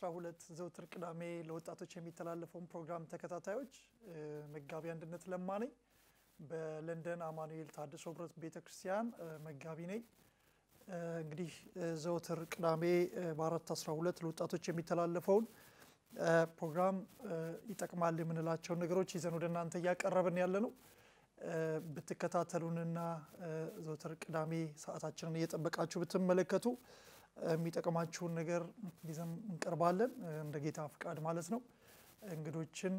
12 ዘውትር ቅዳሜ ለወጣቶች የሚተላለፈውን ፕሮግራም ተከታታዮች መጋቢ አንድነት ለማ ነኝ። በለንደን አማኑኤል ብረት ቤተ ክርስቲያን መጋቢ ነኝ። እንግዲህ ዘውትር ቅዳሜ በ412 ለወጣቶች የሚተላለፈውን ፕሮግራም ይጠቅማል የምንላቸውን ነገሮች ይዘን ወደ እናንተ እያቀረብን ያለ ነው። ብትከታተሉንና ዘውትር ቅዳሜ ሰዓታችንን እየጠበቃችሁ ብትመለከቱ የሚጠቅማችሁን ነገር ይዘን እንቀርባለን እንደ ጌታ ፍቃድ ማለት ነው። እንግዶችን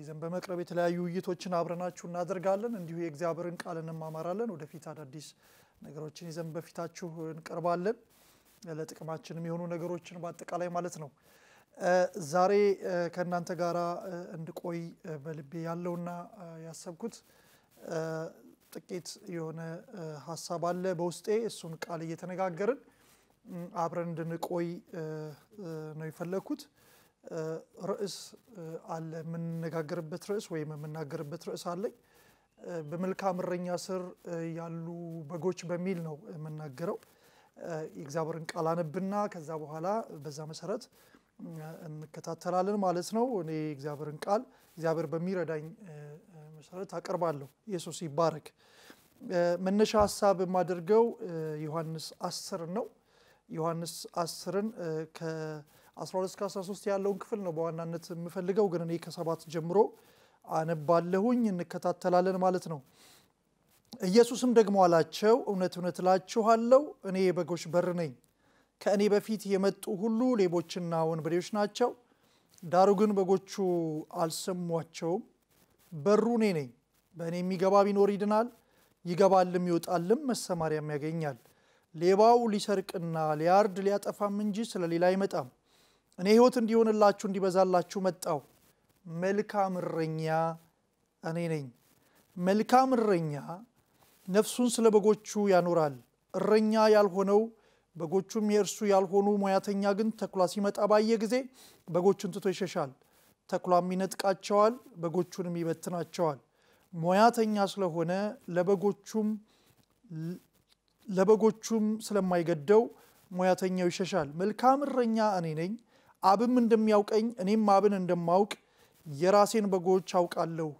ይዘን በመቅረብ የተለያዩ ውይይቶችን አብረናችሁ እናደርጋለን። እንዲሁ የእግዚአብሔርን ቃል እንማማራለን። ወደፊት አዳዲስ ነገሮችን ይዘን በፊታችሁ እንቀርባለን። ለጥቅማችን የሚሆኑ ነገሮችን በአጠቃላይ ማለት ነው። ዛሬ ከእናንተ ጋር እንድቆይ በልቤ ያለውና ያሰብኩት ጥቂት የሆነ ሀሳብ አለ በውስጤ። እሱን ቃል እየተነጋገርን አብረን እንድንቆይ ነው የፈለግኩት። ርዕስ አለ የምንነጋገርበት ርዕስ ወይም የምናገርበት ርዕስ አለኝ። በመልካም እረኛ ስር ያሉ በጎች በሚል ነው የምናገረው። የእግዚአብሔርን ቃል አነብና ከዛ በኋላ በዛ መሰረት እንከታተላለን ማለት ነው። እኔ እግዚአብሔርን ቃል እግዚአብሔር በሚረዳኝ መሰረት አቀርባለሁ። ኢየሱስ ይባረክ። መነሻ ሀሳብ የማደርገው ዮሐንስ አስር ነው። ዮሐንስ 10ን ከ12 እስከ 13 ያለውን ክፍል ነው በዋናነት የምፈልገው፣ ግን እኔ ከሰባት ጀምሮ አነባለሁኝ እንከታተላለን ማለት ነው። ኢየሱስም ደግሞ አላቸው፣ እውነት እውነት እላችኋለሁ እኔ የበጎች በር ነኝ። ከእኔ በፊት የመጡ ሁሉ ሌቦችና ወንበዴዎች ናቸው፣ ዳሩ ግን በጎቹ አልሰሟቸውም። በሩ እኔ ነኝ። በእኔ የሚገባ ቢኖር ይድናል፣ ይገባልም ይወጣልም መሰማሪያም ያገኛል። ሌባው ሊሰርቅና ሊያርድ ሊያጠፋም እንጂ ስለ ሌላ አይመጣም። እኔ ሕይወት እንዲሆንላችሁ እንዲበዛላችሁ መጣው። መልካም እረኛ እኔ ነኝ። መልካም እረኛ ነፍሱን ስለ በጎቹ ያኖራል። እረኛ ያልሆነው በጎቹም የእርሱ ያልሆኑ ሙያተኛ ግን ተኩላ ሲመጣ ባየ ጊዜ በጎቹን ትቶ ይሸሻል። ተኩላም ይነጥቃቸዋል፣ በጎቹንም ይበትናቸዋል። ሙያተኛ ስለሆነ ለበጎቹም ለበጎቹም ስለማይገደው ሙያተኛው ይሸሻል። መልካም እረኛ እኔ ነኝ፣ አብም እንደሚያውቀኝ እኔም አብን እንደማውቅ የራሴን በጎች አውቃለሁ፣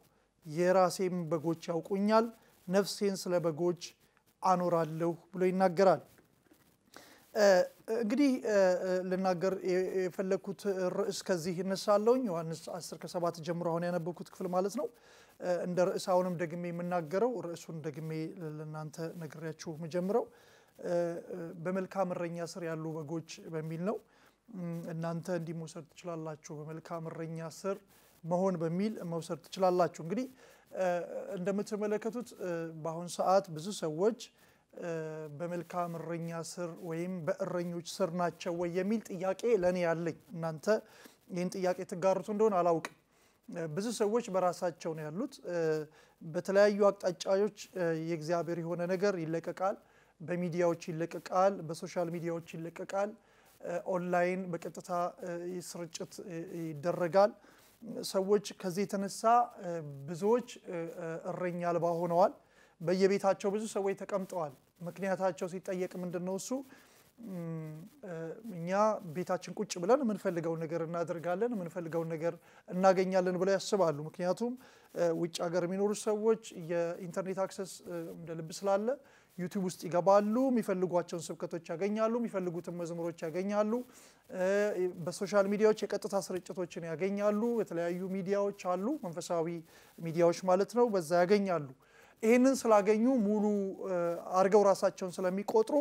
የራሴም በጎች ያውቁኛል፣ ነፍሴን ስለ በጎች አኖራለሁ ብሎ ይናገራል። እንግዲህ ልናገር የፈለግኩት ርዕስ ከዚህ እነሳለሁኝ ዮሐንስ 10 ከ7 ጀምሮ አሁን ያነበብኩት ክፍል ማለት ነው። እንደ ርዕስ አሁንም ደግሜ የምናገረው ርዕሱን ደግሜ ለእናንተ ነግሬያችሁ መጀምረው በመልካም እረኛ ስር ያሉ በጎች በሚል ነው። እናንተ እንዲህ መውሰድ ትችላላችሁ፣ በመልካም እረኛ ስር መሆን በሚል መውሰድ ትችላላችሁ። እንግዲህ እንደምትመለከቱት በአሁን ሰዓት ብዙ ሰዎች በመልካም እረኛ ስር ወይም በእረኞች ስር ናቸው ወይ የሚል ጥያቄ ለእኔ ያለኝ፣ እናንተ ይህን ጥያቄ ትጋሩት እንደሆነ አላውቅም። ብዙ ሰዎች በራሳቸው ነው ያሉት። በተለያዩ አቅጣጫዎች የእግዚአብሔር የሆነ ነገር ይለቀቃል፣ በሚዲያዎች ይለቀቃል፣ በሶሻል ሚዲያዎች ይለቀቃል፣ ኦንላይን በቀጥታ ስርጭት ይደረጋል። ሰዎች ከዚህ የተነሳ ብዙዎች እረኛ አልባ ሆነዋል። በየቤታቸው ብዙ ሰዎች ተቀምጠዋል። ምክንያታቸው ሲጠየቅ ምንድን ነው እሱ እኛ ቤታችን ቁጭ ብለን የምንፈልገውን ነገር እናደርጋለን፣ የምንፈልገውን ነገር እናገኛለን ብለው ያስባሉ። ምክንያቱም ውጭ ሀገር የሚኖሩ ሰዎች የኢንተርኔት አክሰስ እንደ ልብ ስላለ ዩቲዩብ ውስጥ ይገባሉ፣ የሚፈልጓቸውን ስብከቶች ያገኛሉ፣ የሚፈልጉትን መዝሙሮች ያገኛሉ፣ በሶሻል ሚዲያዎች የቀጥታ ስርጭቶችን ያገኛሉ። የተለያዩ ሚዲያዎች አሉ፣ መንፈሳዊ ሚዲያዎች ማለት ነው፣ በዛ ያገኛሉ። ይህንን ስላገኙ ሙሉ አድርገው ራሳቸውን ስለሚቆጥሩ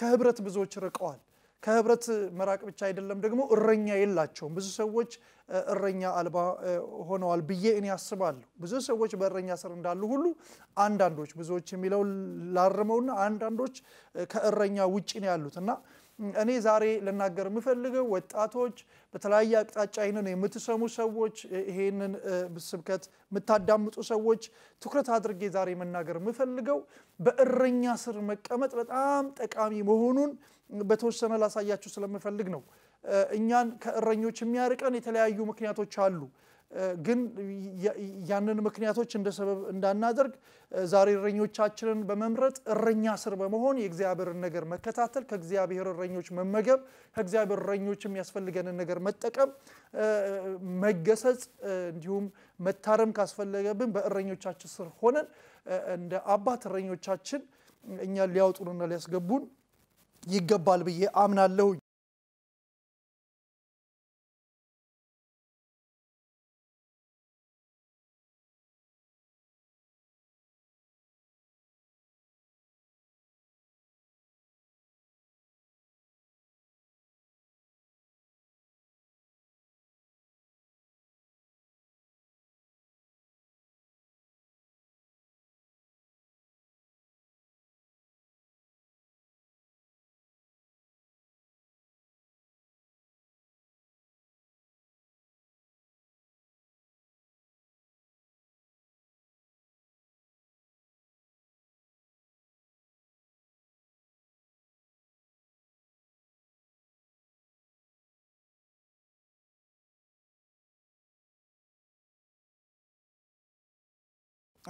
ከህብረት ብዙዎች ርቀዋል። ከህብረት መራቅ ብቻ አይደለም ደግሞ እረኛ የላቸውም። ብዙ ሰዎች እረኛ አልባ ሆነዋል ብዬ እኔ አስባለሁ። ብዙ ሰዎች በእረኛ ስር እንዳሉ ሁሉ አንዳንዶች ብዙዎች የሚለው ላርመውና አንዳንዶች ከእረኛ ውጭ ነው ያሉት እና እኔ ዛሬ ልናገር የምፈልገው ወጣቶች፣ በተለያየ አቅጣጫ ይህንን የምትሰሙ ሰዎች፣ ይሄንን ስብከት የምታዳምጡ ሰዎች ትኩረት አድርጌ ዛሬ መናገር የምፈልገው በእረኛ ስር መቀመጥ በጣም ጠቃሚ መሆኑን በተወሰነ ላሳያችሁ ስለምፈልግ ነው። እኛን ከእረኞች የሚያርቀን የተለያዩ ምክንያቶች አሉ። ግን ያንን ምክንያቶች እንደ ሰበብ እንዳናደርግ ዛሬ እረኞቻችንን በመምረጥ እረኛ ስር በመሆን የእግዚአብሔርን ነገር መከታተል፣ ከእግዚአብሔር እረኞች መመገብ፣ ከእግዚአብሔር እረኞች የሚያስፈልገንን ነገር መጠቀም፣ መገሰጽ፣ እንዲሁም መታረም ካስፈለገብን በእረኞቻችን ስር ሆነን እንደ አባት እረኞቻችን እኛ ሊያወጡንና ሊያስገቡን ይገባል ብዬ አምናለሁ።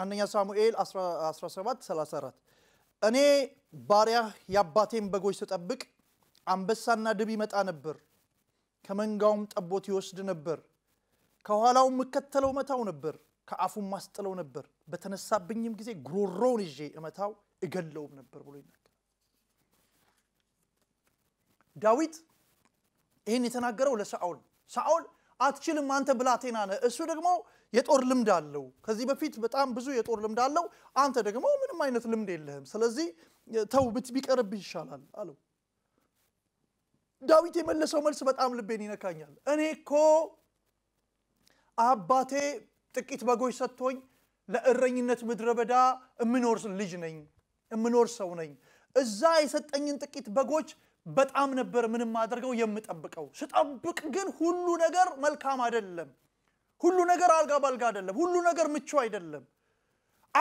አንደኛ ሳሙኤል 17 34 እኔ ባሪያህ የአባቴን በጎች ስጠብቅ አንበሳና ድብ ይመጣ ነበር፣ ከመንጋውም ጠቦት ይወስድ ነበር። ከኋላውም የምከተለው መታው ነበር፣ ከአፉም ማስጥለው ነበር። በተነሳብኝም ጊዜ ጉሮሮውን ይዤ እመታው እገለውም ነበር ብሎ ይናገራል። ዳዊት ይህን የተናገረው ለሳኦል ሳኦል አትችልም አንተ ብላቴና ነህ። እሱ ደግሞ የጦር ልምድ አለው። ከዚህ በፊት በጣም ብዙ የጦር ልምድ አለው። አንተ ደግሞ ምንም አይነት ልምድ የለህም። ስለዚህ ተው ቢቀርብህ ይሻላል አለው። ዳዊት የመለሰው መልስ በጣም ልቤን ይነካኛል። እኔ እኮ አባቴ ጥቂት በጎች ሰጥቶኝ ለእረኝነት ምድረ በዳ እምኖር ልጅ ነኝ፣ እምኖር ሰው ነኝ። እዛ የሰጠኝን ጥቂት በጎች በጣም ነበር ምንም አድርገው የምጠብቀው። ስጠብቅ ግን ሁሉ ነገር መልካም አይደለም። ሁሉ ነገር አልጋ ባልጋ አይደለም። ሁሉ ነገር ምቹ አይደለም።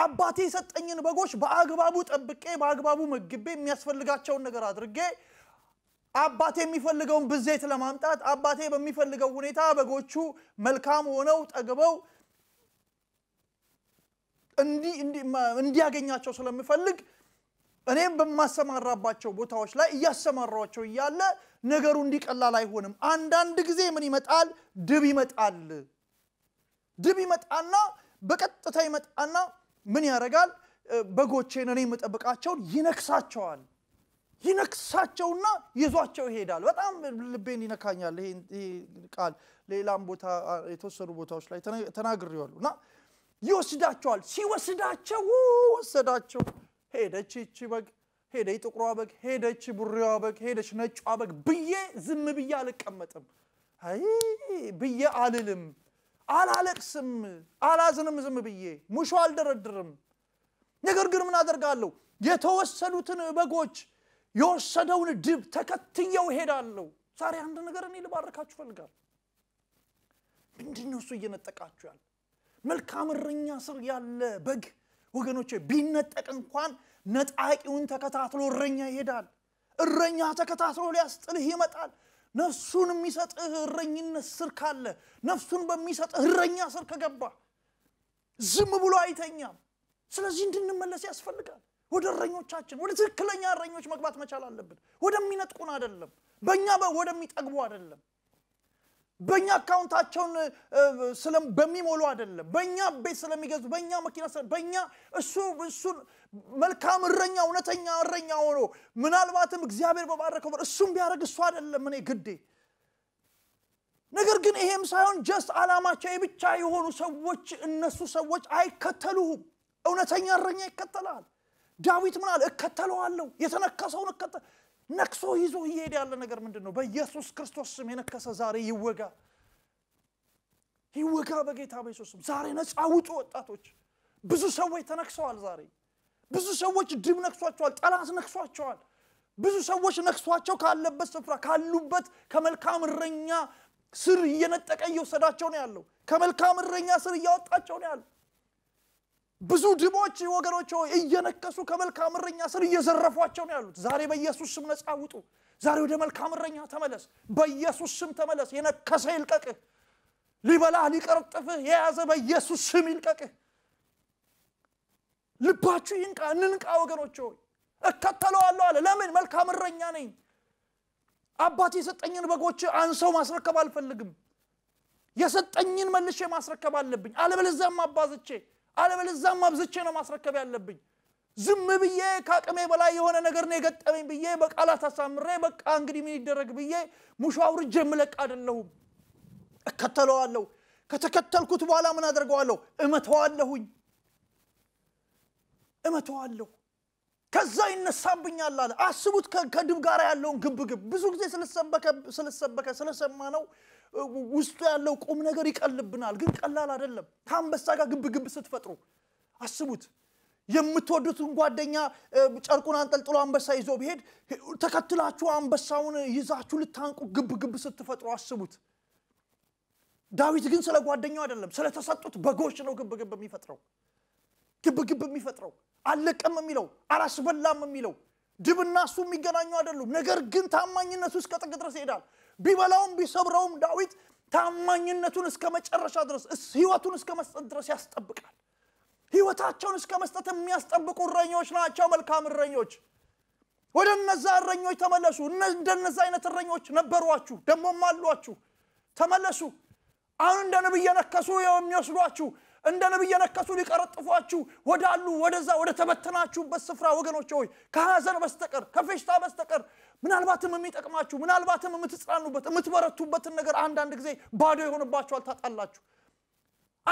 አባቴ የሰጠኝን በጎች በአግባቡ ጠብቄ በአግባቡ መግቤ የሚያስፈልጋቸውን ነገር አድርጌ አባቴ የሚፈልገውን ብዜት ለማምጣት አባቴ በሚፈልገው ሁኔታ በጎቹ መልካም ሆነው ጠግበው እንዲያገኛቸው ስለምፈልግ እኔም በማሰማራባቸው ቦታዎች ላይ እያሰማራቸው እያለ ነገሩ እንዲቀላል አይሆንም። አንዳንድ ጊዜ ምን ይመጣል? ድብ ይመጣል። ድብ ይመጣና በቀጥታ ይመጣና ምን ያደርጋል? በጎቼን እኔ የምጠብቃቸውን ይነክሳቸዋል። ይነክሳቸውና ይዟቸው ይሄዳል። በጣም ልቤን ይነካኛል ይሄ ቃል። ሌላም ቦታ የተወሰኑ ቦታዎች ላይ ተናግሬዋለሁ እና ይወስዳቸዋል። ሲወስዳቸው ወሰዳቸው ሄደች ይቺ በግ፣ ሄደች ጥቁሯ በግ፣ ሄደች ቡሬዋ በግ፣ ሄደች ነጯ በግ ብዬ ዝም ብዬ አልቀመጥም። አይ ብዬ አልልም፣ አላለቅስም፣ አላዝንም። ዝም ብዬ ሙሾ አልደረድርም። ነገር ግን ምን አደርጋለሁ? የተወሰዱትን በጎች የወሰደውን ድብ ተከትየው እሄዳለሁ። ዛሬ አንድ ነገር እኔ ልባርካችሁ ፈልጋል። ምንድን ነው እሱ እየነጠቃችሁ ያለ? መልካም እረኛ ስር ያለ በግ ወገኖቼ ቢነጠቅ እንኳን ነጣቂውን ተከታትሎ እረኛ ይሄዳል። እረኛ ተከታትሎ ሊያስጥልህ ይመጣል። ነፍሱን የሚሰጥህ እረኝነት ስር ካለ ነፍሱን በሚሰጥህ እረኛ ስር ከገባ ዝም ብሎ አይተኛም። ስለዚህ እንድንመለስ ያስፈልጋል። ወደ እረኞቻችን፣ ወደ ትክክለኛ እረኞች መግባት መቻል አለብን። ወደሚነጥቁን አይደለም፣ በእኛ ወደሚጠግቡ አይደለም። በእኛ አካውንታቸውን በሚሞሉ አይደለም፣ በእኛ ቤት ስለሚገዙ፣ በእኛ መኪና፣ በእኛ እሱ እሱን መልካም እረኛ እውነተኛ እረኛ ሆኖ ምናልባትም እግዚአብሔር በባረከው እሱም ቢያደርግ እሱ አይደለም እኔ ግዴ ነገር ግን ይሄም ሳይሆን ጀስት አላማቸው የብቻ የሆኑ ሰዎች እነሱ ሰዎች አይከተሉሁም። እውነተኛ እረኛ ይከተላል። ዳዊት ምናል እከተለዋለሁ፣ የተነከሰውን እከተል ነክሶ ይዞ እየሄደ ያለ ነገር ምንድን ነው? በኢየሱስ ክርስቶስ ስም የነከሰ ዛሬ ይወጋ ይወጋ፣ በጌታ በኢየሱስ ስም ዛሬ ነፃ ውጡ ወጣቶች። ብዙ ሰዎች ተነክሰዋል። ዛሬ ብዙ ሰዎች ድም ነክሷቸዋል፣ ጠላት ነክሷቸዋል። ብዙ ሰዎች ነክሷቸው ካለበት ስፍራ ካሉበት ከመልካም እረኛ ስር እየነጠቀ እየወሰዳቸው ነው ያለው። ከመልካም እረኛ ስር እያወጣቸው ነው ያለው። ብዙ ድቦች ወገኖች ሆይ እየነከሱ ከመልካም እረኛ ስር እየዘረፏቸው ነው ያሉት። ዛሬ በኢየሱስ ስም ነፃ ውጡ። ዛሬ ወደ መልካም እረኛ ተመለስ። በኢየሱስ ስም ተመለስ። የነከሰ ይልቀቅህ። ሊበላህ ሊቀርጥፍህ የያዘ በኢየሱስ ስም ይልቀቅህ። ልባችሁ ይንቃ፣ እንንቃ ወገኖች ሆይ። እከተለዋለሁ አለ። ለምን? መልካም እረኛ ነኝ። አባት የሰጠኝን በጎች አንሰው ማስረከብ አልፈልግም። የሰጠኝን መልሼ ማስረከብ አለብኝ። አለበለዚያም አባዝቼ አለበለዛም አብዝቼ ነው ማስረከብ ያለብኝ። ዝም ብዬ ከአቅሜ በላይ የሆነ ነገር ነው የገጠመኝ ብዬ በቃላት አሳምሬ በቃ እንግዲህ ምን ይደረግ ብዬ ሙሾ አውርጄ የምለቅ አይደለሁም። እከተለዋለሁ። ከተከተልኩት በኋላ ምን አደርገዋለሁ? እመተዋለሁኝ፣ እመተዋለሁ። ከዛ ይነሳብኛል አለ። አስቡት ከድብ ጋር ያለውን ግብግብ ብዙ ጊዜ ስለሰበከ ስለሰማ ነው ውስጡ ያለው ቁም ነገር ይቀልብናል። ግን ቀላል አይደለም። ከአንበሳ ጋር ግብ ግብ ስትፈጥሩ አስቡት። የምትወዱትን ጓደኛ ጨርቁን አንጠልጥሎ አንበሳ ይዞ ቢሄድ ተከትላችሁ አንበሳውን ይዛችሁ ልታንቁ ግብ ግብ ስትፈጥሩ አስቡት። ዳዊት ግን ስለ ጓደኛው አይደለም፣ ስለተሰጡት በጎች ነው ግብ ግብ የሚፈጥረው ግብ ግብ የሚፈጥረው አለቀም የሚለው አላስበላም የሚለው ድብና እሱ የሚገናኙ አይደሉም። ነገር ግን ታማኝነቱ እስከ ጥግ ድረስ ይሄዳል። ቢበላውም ቢሰብረውም ዳዊት ታማኝነቱን እስከ መጨረሻ ድረስ ህይወቱን እስከ መስጠት ድረስ ያስጠብቃል። ህይወታቸውን እስከ መስጠት የሚያስጠብቁ እረኞች ናቸው መልካም እረኞች። ወደ እነዛ እረኞች ተመለሱ። እንደነዛ አይነት እረኞች ነበሯችሁ፣ ደግሞም አሏችሁ። ተመለሱ። አሁን እንደ ንብ እየነከሱ የሚወስዷችሁ እንደ ንብ እየነከሱ ሊቀረጥፏችሁ ወዳሉ ወደዛ ወደ ተበተናችሁበት ስፍራ ወገኖች ሆይ ከሐዘን በስተቀር ከፌሽታ በስተቀር ምናልባትም የሚጠቅማችሁ ምናልባትም የምትጽናኑበት የምትበረቱበትን ነገር አንዳንድ ጊዜ ባዶ የሆንባችኋል ታጣላችሁ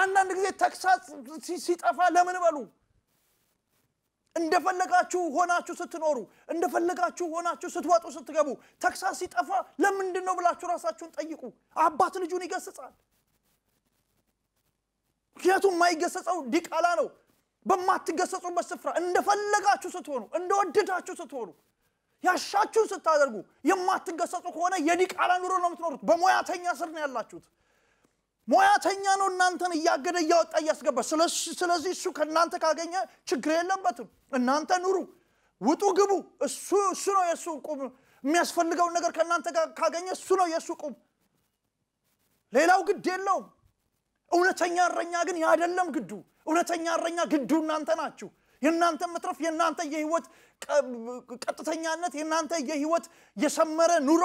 አንዳንድ ጊዜ ተግሳጽ ሲጠፋ ለምን በሉ እንደፈለጋችሁ ሆናችሁ ስትኖሩ እንደፈለጋችሁ ሆናችሁ ስትወጡ ስትገቡ ተግሳጽ ሲጠፋ ለምንድን ነው ብላችሁ ራሳችሁን ጠይቁ አባት ልጁን ይገስጻል ምክንያቱም የማይገሰጸው ዲቃላ ነው በማትገሰጹበት ስፍራ እንደፈለጋችሁ ስትሆኑ እንደወደዳችሁ ስትሆኑ ያሻችሁን ስታደርጉ የማትገሰጹ ከሆነ የኒቃላ ኑሮ ነው የምትኖሩት። በሙያተኛ ስር ነው ያላችሁት። ሙያተኛ ነው እናንተን እያገደ እያወጣ እያስገባ። ስለዚህ እሱ ከእናንተ ካገኘ ችግር የለበትም። እናንተ ኑሩ፣ ውጡ፣ ግቡ። እሱ እሱ ነው የእሱ ቁም። የሚያስፈልገውን ነገር ከእናንተ ካገኘ እሱ ነው የእሱ ቁም። ሌላው ግድ የለውም። እውነተኛ እረኛ ግን ያደለም ግዱ። እውነተኛ እረኛ ግዱ እናንተ ናችሁ። የእናንተ መትረፍ የእናንተ የህይወት ቀጥተኛነት የእናንተ የህይወት የሰመረ ኑሮ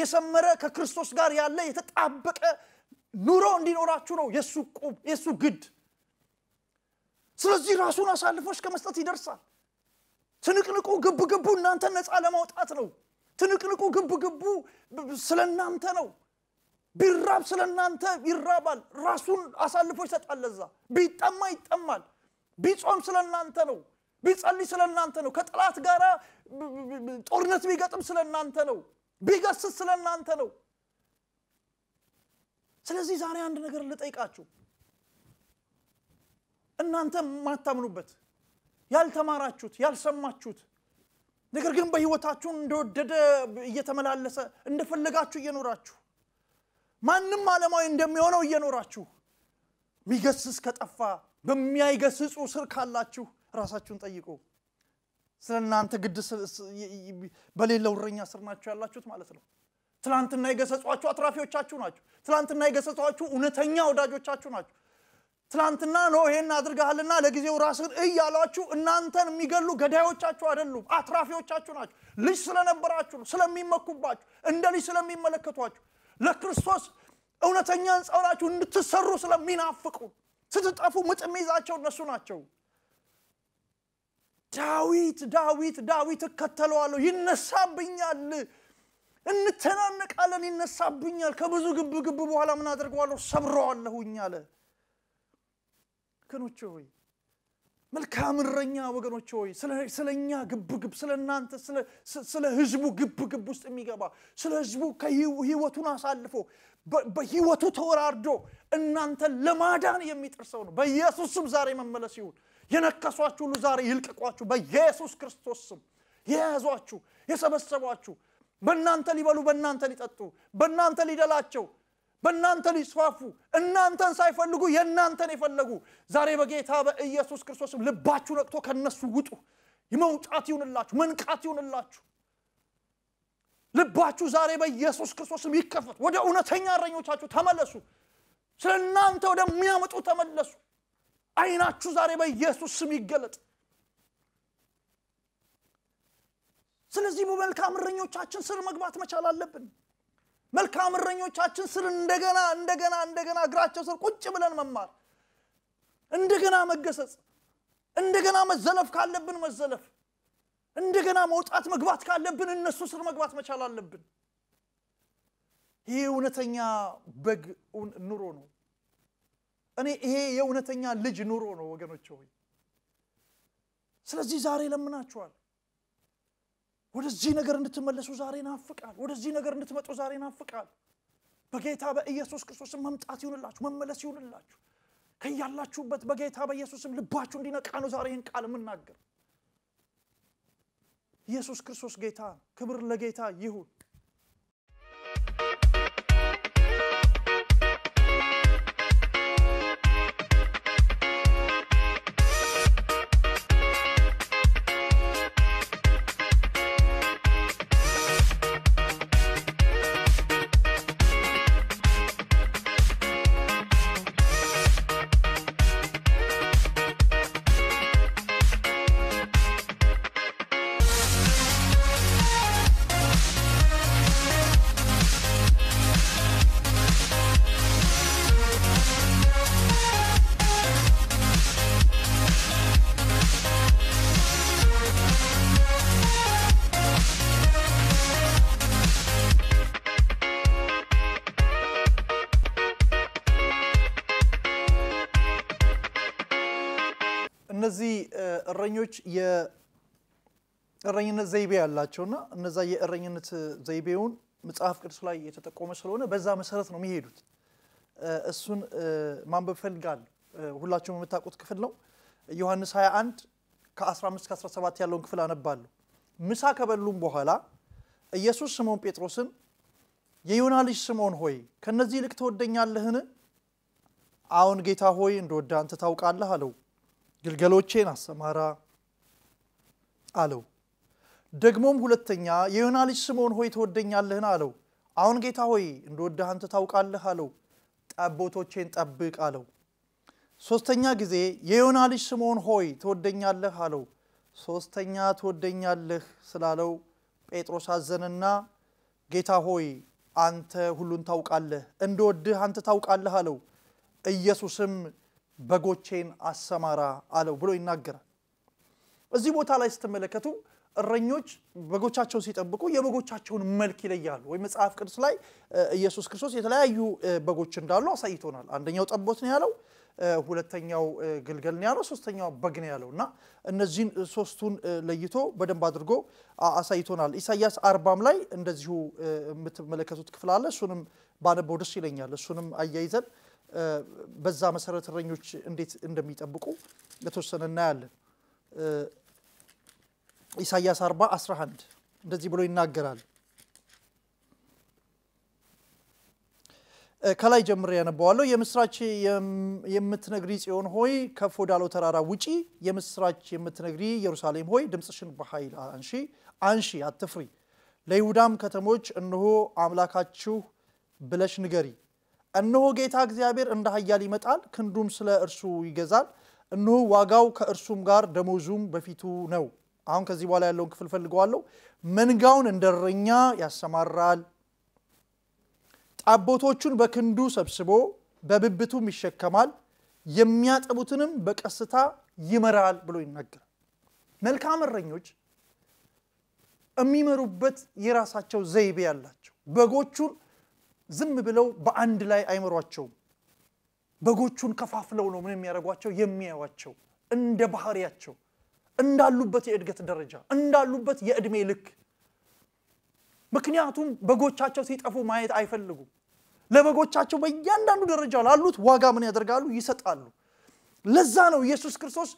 የሰመረ ከክርስቶስ ጋር ያለ የተጣበቀ ኑሮ እንዲኖራችሁ ነው የእሱ ቁብ የእሱ ግድ ስለዚህ ራሱን አሳልፎ እስከ መስጠት ይደርሳል ትንቅንቁ ግብ ግቡ እናንተ ነፃ ለማውጣት ነው ትንቅንቁ ግብ ግቡ ስለ እናንተ ነው ቢራብ ስለ እናንተ ይራባል ራሱን አሳልፎ ይሰጣል ለዛ ቢጠማ ይጠማል ቢጾም ስለ እናንተ ነው። ቢጸልይ ስለ እናንተ ነው። ከጠላት ጋር ጦርነት ቢገጥም ስለ እናንተ ነው። ቢገስስ ስለ እናንተ ነው። ስለዚህ ዛሬ አንድ ነገር ልጠይቃችሁ። እናንተ የማታምኑበት ያልተማራችሁት፣ ያልሰማችሁት ነገር ግን በህይወታችሁ እንደወደደ እየተመላለሰ እንደፈለጋችሁ እየኖራችሁ ማንም ዓለማዊ እንደሚሆነው እየኖራችሁ ሚገስስ ከጠፋ በሚያይገስጹ ስር ካላችሁ ራሳችሁን ጠይቁ። ስለ እናንተ ግድ በሌለው እረኛ ስር ናቸው ያላችሁት ማለት ነው። ትላንትና የገሰጿችሁ አትራፊዎቻችሁ ናቸው። ትላንትና የገሰጿችሁ እውነተኛ ወዳጆቻችሁ ናቸው። ትላንትና ኖ ይሄን አድርገሃልና ለጊዜው ራስን እይ ያሏችሁ እናንተን የሚገሉ ገዳዮቻችሁ አይደሉም፣ አትራፊዎቻችሁ ናቸው። ልጅ ስለነበራችሁ ስለሚመኩባችሁ፣ እንደ ልጅ ስለሚመለከቷችሁ ለክርስቶስ እውነተኛ አንጻራችሁ እንድትሰሩ ስለሚናፍቁ ስትጠፉ ምጥ የሚይዛቸው እነሱ ናቸው። ዳዊት ዳዊት ዳዊት እከተለዋለሁ፣ ይነሳብኛል፣ እንተናነቃለን፣ ይነሳብኛል። ከብዙ ግብ ግብ በኋላ ምን አድርገዋለሁ? ሰብረዋለሁኝ አለ። ክንቼ ሆይ መልካም እረኛ ወገኖች ሆይ ስለ እኛ ግብግብ ስለ እናንተ ስለ ህዝቡ ግብግብ ውስጥ የሚገባ ስለ ህዝቡ ህይወቱን አሳልፎ በህይወቱ ተወራርዶ እናንተን ለማዳን የሚጥር ሰው ነው። በኢየሱስ ስም ዛሬ መመለስ ይሁን። የነከሷችሁ ሁሉ ዛሬ ይልቀቋችሁ፣ በኢየሱስ ክርስቶስ ስም። የያዟችሁ የሰበሰቧችሁ፣ በእናንተ ሊበሉ፣ በእናንተ ሊጠጡ፣ በእናንተ ሊደላቸው በእናንተ ሊስፋፉ እናንተን ሳይፈልጉ የእናንተን የፈለጉ ዛሬ በጌታ በኢየሱስ ክርስቶስም ልባችሁ ነቅቶ ከነሱ ውጡ። መውጣት ይሁንላችሁ፣ መንቃት ይሁንላችሁ። ልባችሁ ዛሬ በኢየሱስ ክርስቶስም ይከፈት። ወደ እውነተኛ እረኞቻችሁ ተመለሱ። ስለ እናንተ ወደሚያመጡ ተመለሱ። አይናችሁ ዛሬ በኢየሱስ ስም ይገለጥ። ስለዚህ በመልካም እረኞቻችን ስር መግባት መቻል አለብን። መልካም እረኞቻችን ስር እንደገና እንደገና እንደገና እግራቸው ስር ቁጭ ብለን መማር፣ እንደገና መገሰጽ፣ እንደገና መዘለፍ ካለብን መዘለፍ፣ እንደገና መውጣት መግባት ካለብን እነሱ ስር መግባት መቻል አለብን። ይህ እውነተኛ በግ ኑሮ ነው። እኔ ይሄ የእውነተኛ ልጅ ኑሮ ነው ወገኖች ሆይ። ስለዚህ ዛሬ ለምናችኋል ወደዚህ ነገር እንድትመለሱ ዛሬ ናፍቃል። ወደዚህ ነገር እንድትመጡ ዛሬ ናፍቃል። በጌታ በኢየሱስ ክርስቶስ መምጣት ይሁንላችሁ፣ መመለስ ይሁንላችሁ። ከያላችሁበት በጌታ በኢየሱስም ልባችሁ እንዲነቃ ነው ዛሬ ይህን ቃል የምናገር። ኢየሱስ ክርስቶስ ጌታ ክብር ለጌታ ይሁን። እረኞች የእረኝነት ዘይቤ ያላቸውና እነዛ የእረኝነት ዘይቤውን መጽሐፍ ቅዱስ ላይ የተጠቆመ ስለሆነ በዛ መሰረት ነው የሚሄዱት። እሱን ማንበብ ፈልጋል። ሁላችሁም የምታውቁት ክፍል ነው። ዮሐንስ 21 ከ15 እስከ 17 ያለውን ክፍል አነባለሁ። ምሳ ከበሉም በኋላ ኢየሱስ ስምዖን ጴጥሮስን የዮና ልጅ ስምዖን ሆይ ከእነዚህ ይልቅ ትወደኛለህን? አሁን ጌታ ሆይ እንደወደ አንተ ታውቃለህ አለው። ግልገሎቼን አሰማራ አለው። ደግሞም ሁለተኛ የዮና ልጅ ስምዖን ሆይ ትወደኛለህን? አለው። አሁን ጌታ ሆይ እንደወደህ አንተ ታውቃለህ አለው። ጠቦቶቼን ጠብቅ አለው። ሶስተኛ ጊዜ የዮና ልጅ ስምዖን ሆይ ትወደኛለህ አለው። ሶስተኛ ትወደኛለህ ስላለው ጴጥሮስ አዘንና ጌታ ሆይ አንተ ሁሉን ታውቃለህ፣ እንደወድህ አንተ ታውቃለህ አለው። ኢየሱስም በጎቼን አሰማራ አለው ብሎ ይናገራል። እዚህ ቦታ ላይ ስትመለከቱ እረኞች በጎቻቸውን ሲጠብቁ የበጎቻቸውን መልክ ይለያሉ። ወይም መጽሐፍ ቅዱስ ላይ ኢየሱስ ክርስቶስ የተለያዩ በጎች እንዳሉ አሳይቶናል። አንደኛው ጠቦት ነው ያለው፣ ሁለተኛው ግልገል ነው ያለው፣ ሶስተኛው በግ ነው ያለው እና እነዚህን ሶስቱን ለይቶ በደንብ አድርጎ አሳይቶናል። ኢሳያስ አርባም ላይ እንደዚሁ የምትመለከቱት ክፍል አለ። እሱንም ባነበው ደስ ይለኛል። እሱንም አያይዘን በዛ መሰረት እረኞች እንዴት እንደሚጠብቁ ለተወሰነ እናያለን። ኢሳያስ 40 11 እንደዚህ ብሎ ይናገራል። ከላይ ጀምሬ ያነበዋለሁ። የምስራች የምትነግሪ ጽዮን ሆይ ከፍ ወዳለው ተራራ ውጪ፣ የምስራች የምትነግሪ ኢየሩሳሌም ሆይ ድምፅሽን በኃይል አንሺ አንሺ፣ አትፍሪ። ለይሁዳም ከተሞች እነሆ አምላካችሁ ብለሽ ንገሪ እነሆ ጌታ እግዚአብሔር እንደ ኃያል ይመጣል፣ ክንዱም ስለ እርሱ ይገዛል። እነሆ ዋጋው ከእርሱም ጋር ደሞዙም በፊቱ ነው። አሁን ከዚህ በኋላ ያለውን ክፍል ፈልገዋለሁ። መንጋውን እንደ እረኛ ያሰማራል፣ ጠቦቶቹን በክንዱ ሰብስቦ በብብቱም ይሸከማል፣ የሚያጠቡትንም በቀስታ ይመራል ብሎ ይናገራል። መልካም እረኞች የሚመሩበት የራሳቸው ዘይቤ ያላቸው በጎቹን ዝም ብለው በአንድ ላይ አይመሯቸውም። በጎቹን ከፋፍለው ነው ምን የሚያደርጓቸው የሚያዩቸው፣ እንደ ባህሪያቸው፣ እንዳሉበት የእድገት ደረጃ፣ እንዳሉበት የእድሜ ልክ። ምክንያቱም በጎቻቸው ሲጠፉ ማየት አይፈልጉም። ለበጎቻቸው በእያንዳንዱ ደረጃ ላሉት ዋጋ ምን ያደርጋሉ? ይሰጣሉ። ለዛ ነው ኢየሱስ ክርስቶስ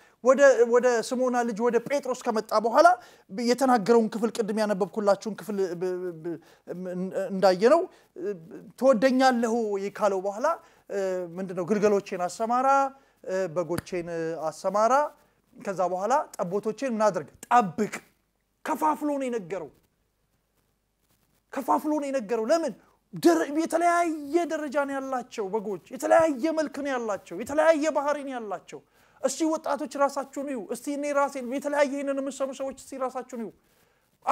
ወደ ስሞና ልጅ ወደ ጴጥሮስ ከመጣ በኋላ የተናገረውን ክፍል ቅድም ያነበብኩላችሁን ክፍል እንዳየነው ትወደኛለሁ ካለው በኋላ ምንድነው ግልገሎቼን አሰማራ፣ በጎቼን አሰማራ፣ ከዛ በኋላ ጠቦቶቼን ምናደርግ ጠብቅ። ከፋፍሎ ነው የነገረው። ከፋፍሎ ነው የነገረው። ለምን የተለያየ ደረጃ ነው ያላቸው በጎች፣ የተለያየ መልክ ነው ያላቸው፣ የተለያየ ባህሪ ነው ያላቸው። እስቲ ወጣቶች ራሳችሁን እዩ። እስቲ እኔ ራሴን የተለያየ ይንን የምሰሙ ሰዎች እስቲ ራሳችሁን እዩ።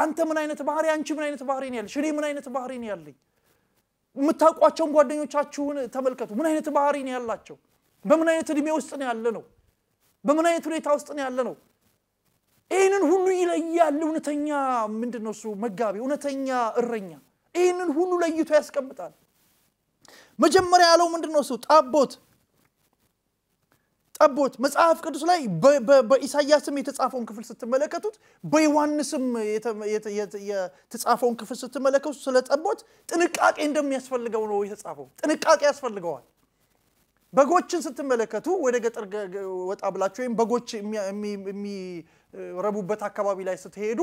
አንተ ምን አይነት ባህሪ፣ አንቺ ምን አይነት ባህሪ ነው ያለሽ? እኔ ምን አይነት ባህሪ ነው ያለኝ? የምታውቋቸውን ጓደኞቻችሁን ተመልከቱ። ምን አይነት ባህሪ ነው ያላቸው? በምን አይነት እድሜ ውስጥ ነው ያለ ነው? በምን አይነት ሁኔታ ውስጥ ነው ያለ ነው? ይህንን ሁሉ ይለያል እውነተኛ ምንድን ነው እሱ መጋቢ፣ እውነተኛ እረኛ። ይህንን ሁሉ ለይቶ ያስቀምጣል። መጀመሪያ ያለው ምንድን ነው? እሱ ጠቦት ጠቦት። መጽሐፍ ቅዱስ ላይ በኢሳያስም የተጻፈውን ክፍል ስትመለከቱት፣ በዮሐንስም የተጻፈውን ክፍል ስትመለከቱት ስለ ጠቦት ጥንቃቄ እንደሚያስፈልገው ነው የተጻፈው። ጥንቃቄ ያስፈልገዋል። በጎችን ስትመለከቱ ወደ ገጠር ወጣ ብላችሁ ወይም በጎች የሚረቡበት አካባቢ ላይ ስትሄዱ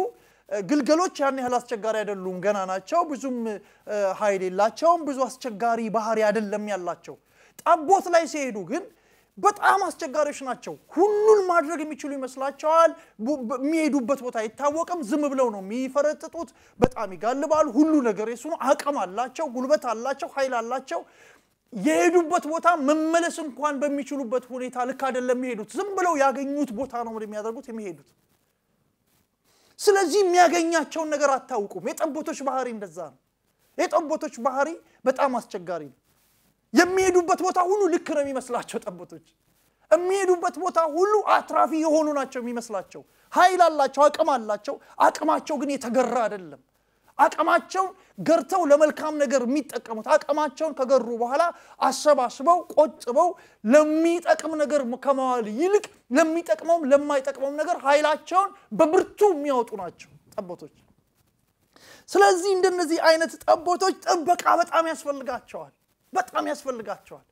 ግልገሎች ያን ያህል አስቸጋሪ አይደሉም፣ ገና ናቸው። ብዙም ኃይል የላቸውም። ብዙ አስቸጋሪ ባህሪ አይደለም ያላቸው። ጠቦት ላይ ሲሄዱ ግን በጣም አስቸጋሪዎች ናቸው። ሁሉን ማድረግ የሚችሉ ይመስላቸዋል። የሚሄዱበት ቦታ አይታወቅም። ዝም ብለው ነው የሚፈረጥጡት። በጣም ይጋልባሉ። ሁሉ ነገር የሱ ነው። አቅም አላቸው፣ ጉልበት አላቸው፣ ኃይል አላቸው። የሄዱበት ቦታ መመለስ እንኳን በሚችሉበት ሁኔታ ልክ አይደለም የሚሄዱት። ዝም ብለው ያገኙት ቦታ ነው የሚያደርጉት የሚሄዱት ስለዚህ የሚያገኛቸውን ነገር አታውቁም። የጠቦቶች ባህሪ እንደዛ ነው። የጠቦቶች ባህሪ በጣም አስቸጋሪ ነው። የሚሄዱበት ቦታ ሁሉ ልክ ነው የሚመስላቸው ጠቦቶች። የሚሄዱበት ቦታ ሁሉ አትራፊ የሆኑ ናቸው የሚመስላቸው። ኃይል አላቸው፣ አቅም አላቸው። አቅማቸው ግን የተገራ አይደለም። አቅማቸውን ገርተው ለመልካም ነገር የሚጠቀሙት አቅማቸውን ከገሩ በኋላ አሰባስበው ቆጥበው ለሚጠቅም ነገር ከመዋል ይልቅ ለሚጠቅመውም ለማይጠቅመውም ነገር ኃይላቸውን በብርቱ የሚያወጡ ናቸው ጠቦቶች። ስለዚህ እንደነዚህ አይነት ጠቦቶች ጥበቃ በጣም ያስፈልጋቸዋል፣ በጣም ያስፈልጋቸዋል።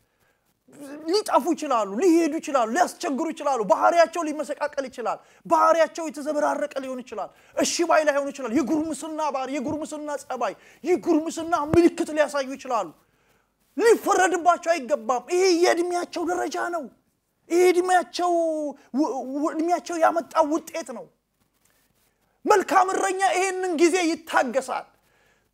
ሊጠፉ ይችላሉ፣ ሊሄዱ ይችላሉ፣ ሊያስቸግሩ ይችላሉ። ባህሪያቸው ሊመሰቃቀል ይችላል። ባህሪያቸው የተዘበራረቀ ሊሆን ይችላል። እሺ ባይ ላይሆን ይችላል። የጉርምስና ባህሪ፣ የጉርምስና ጸባይ፣ የጉርምስና ምልክት ሊያሳዩ ይችላሉ። ሊፈረድባቸው አይገባም። ይሄ የእድሜያቸው ደረጃ ነው። ይሄ እድሜያቸው እድሜያቸው ያመጣ ውጤት ነው። መልካም እረኛ ይሄንን ጊዜ ይታገሳል።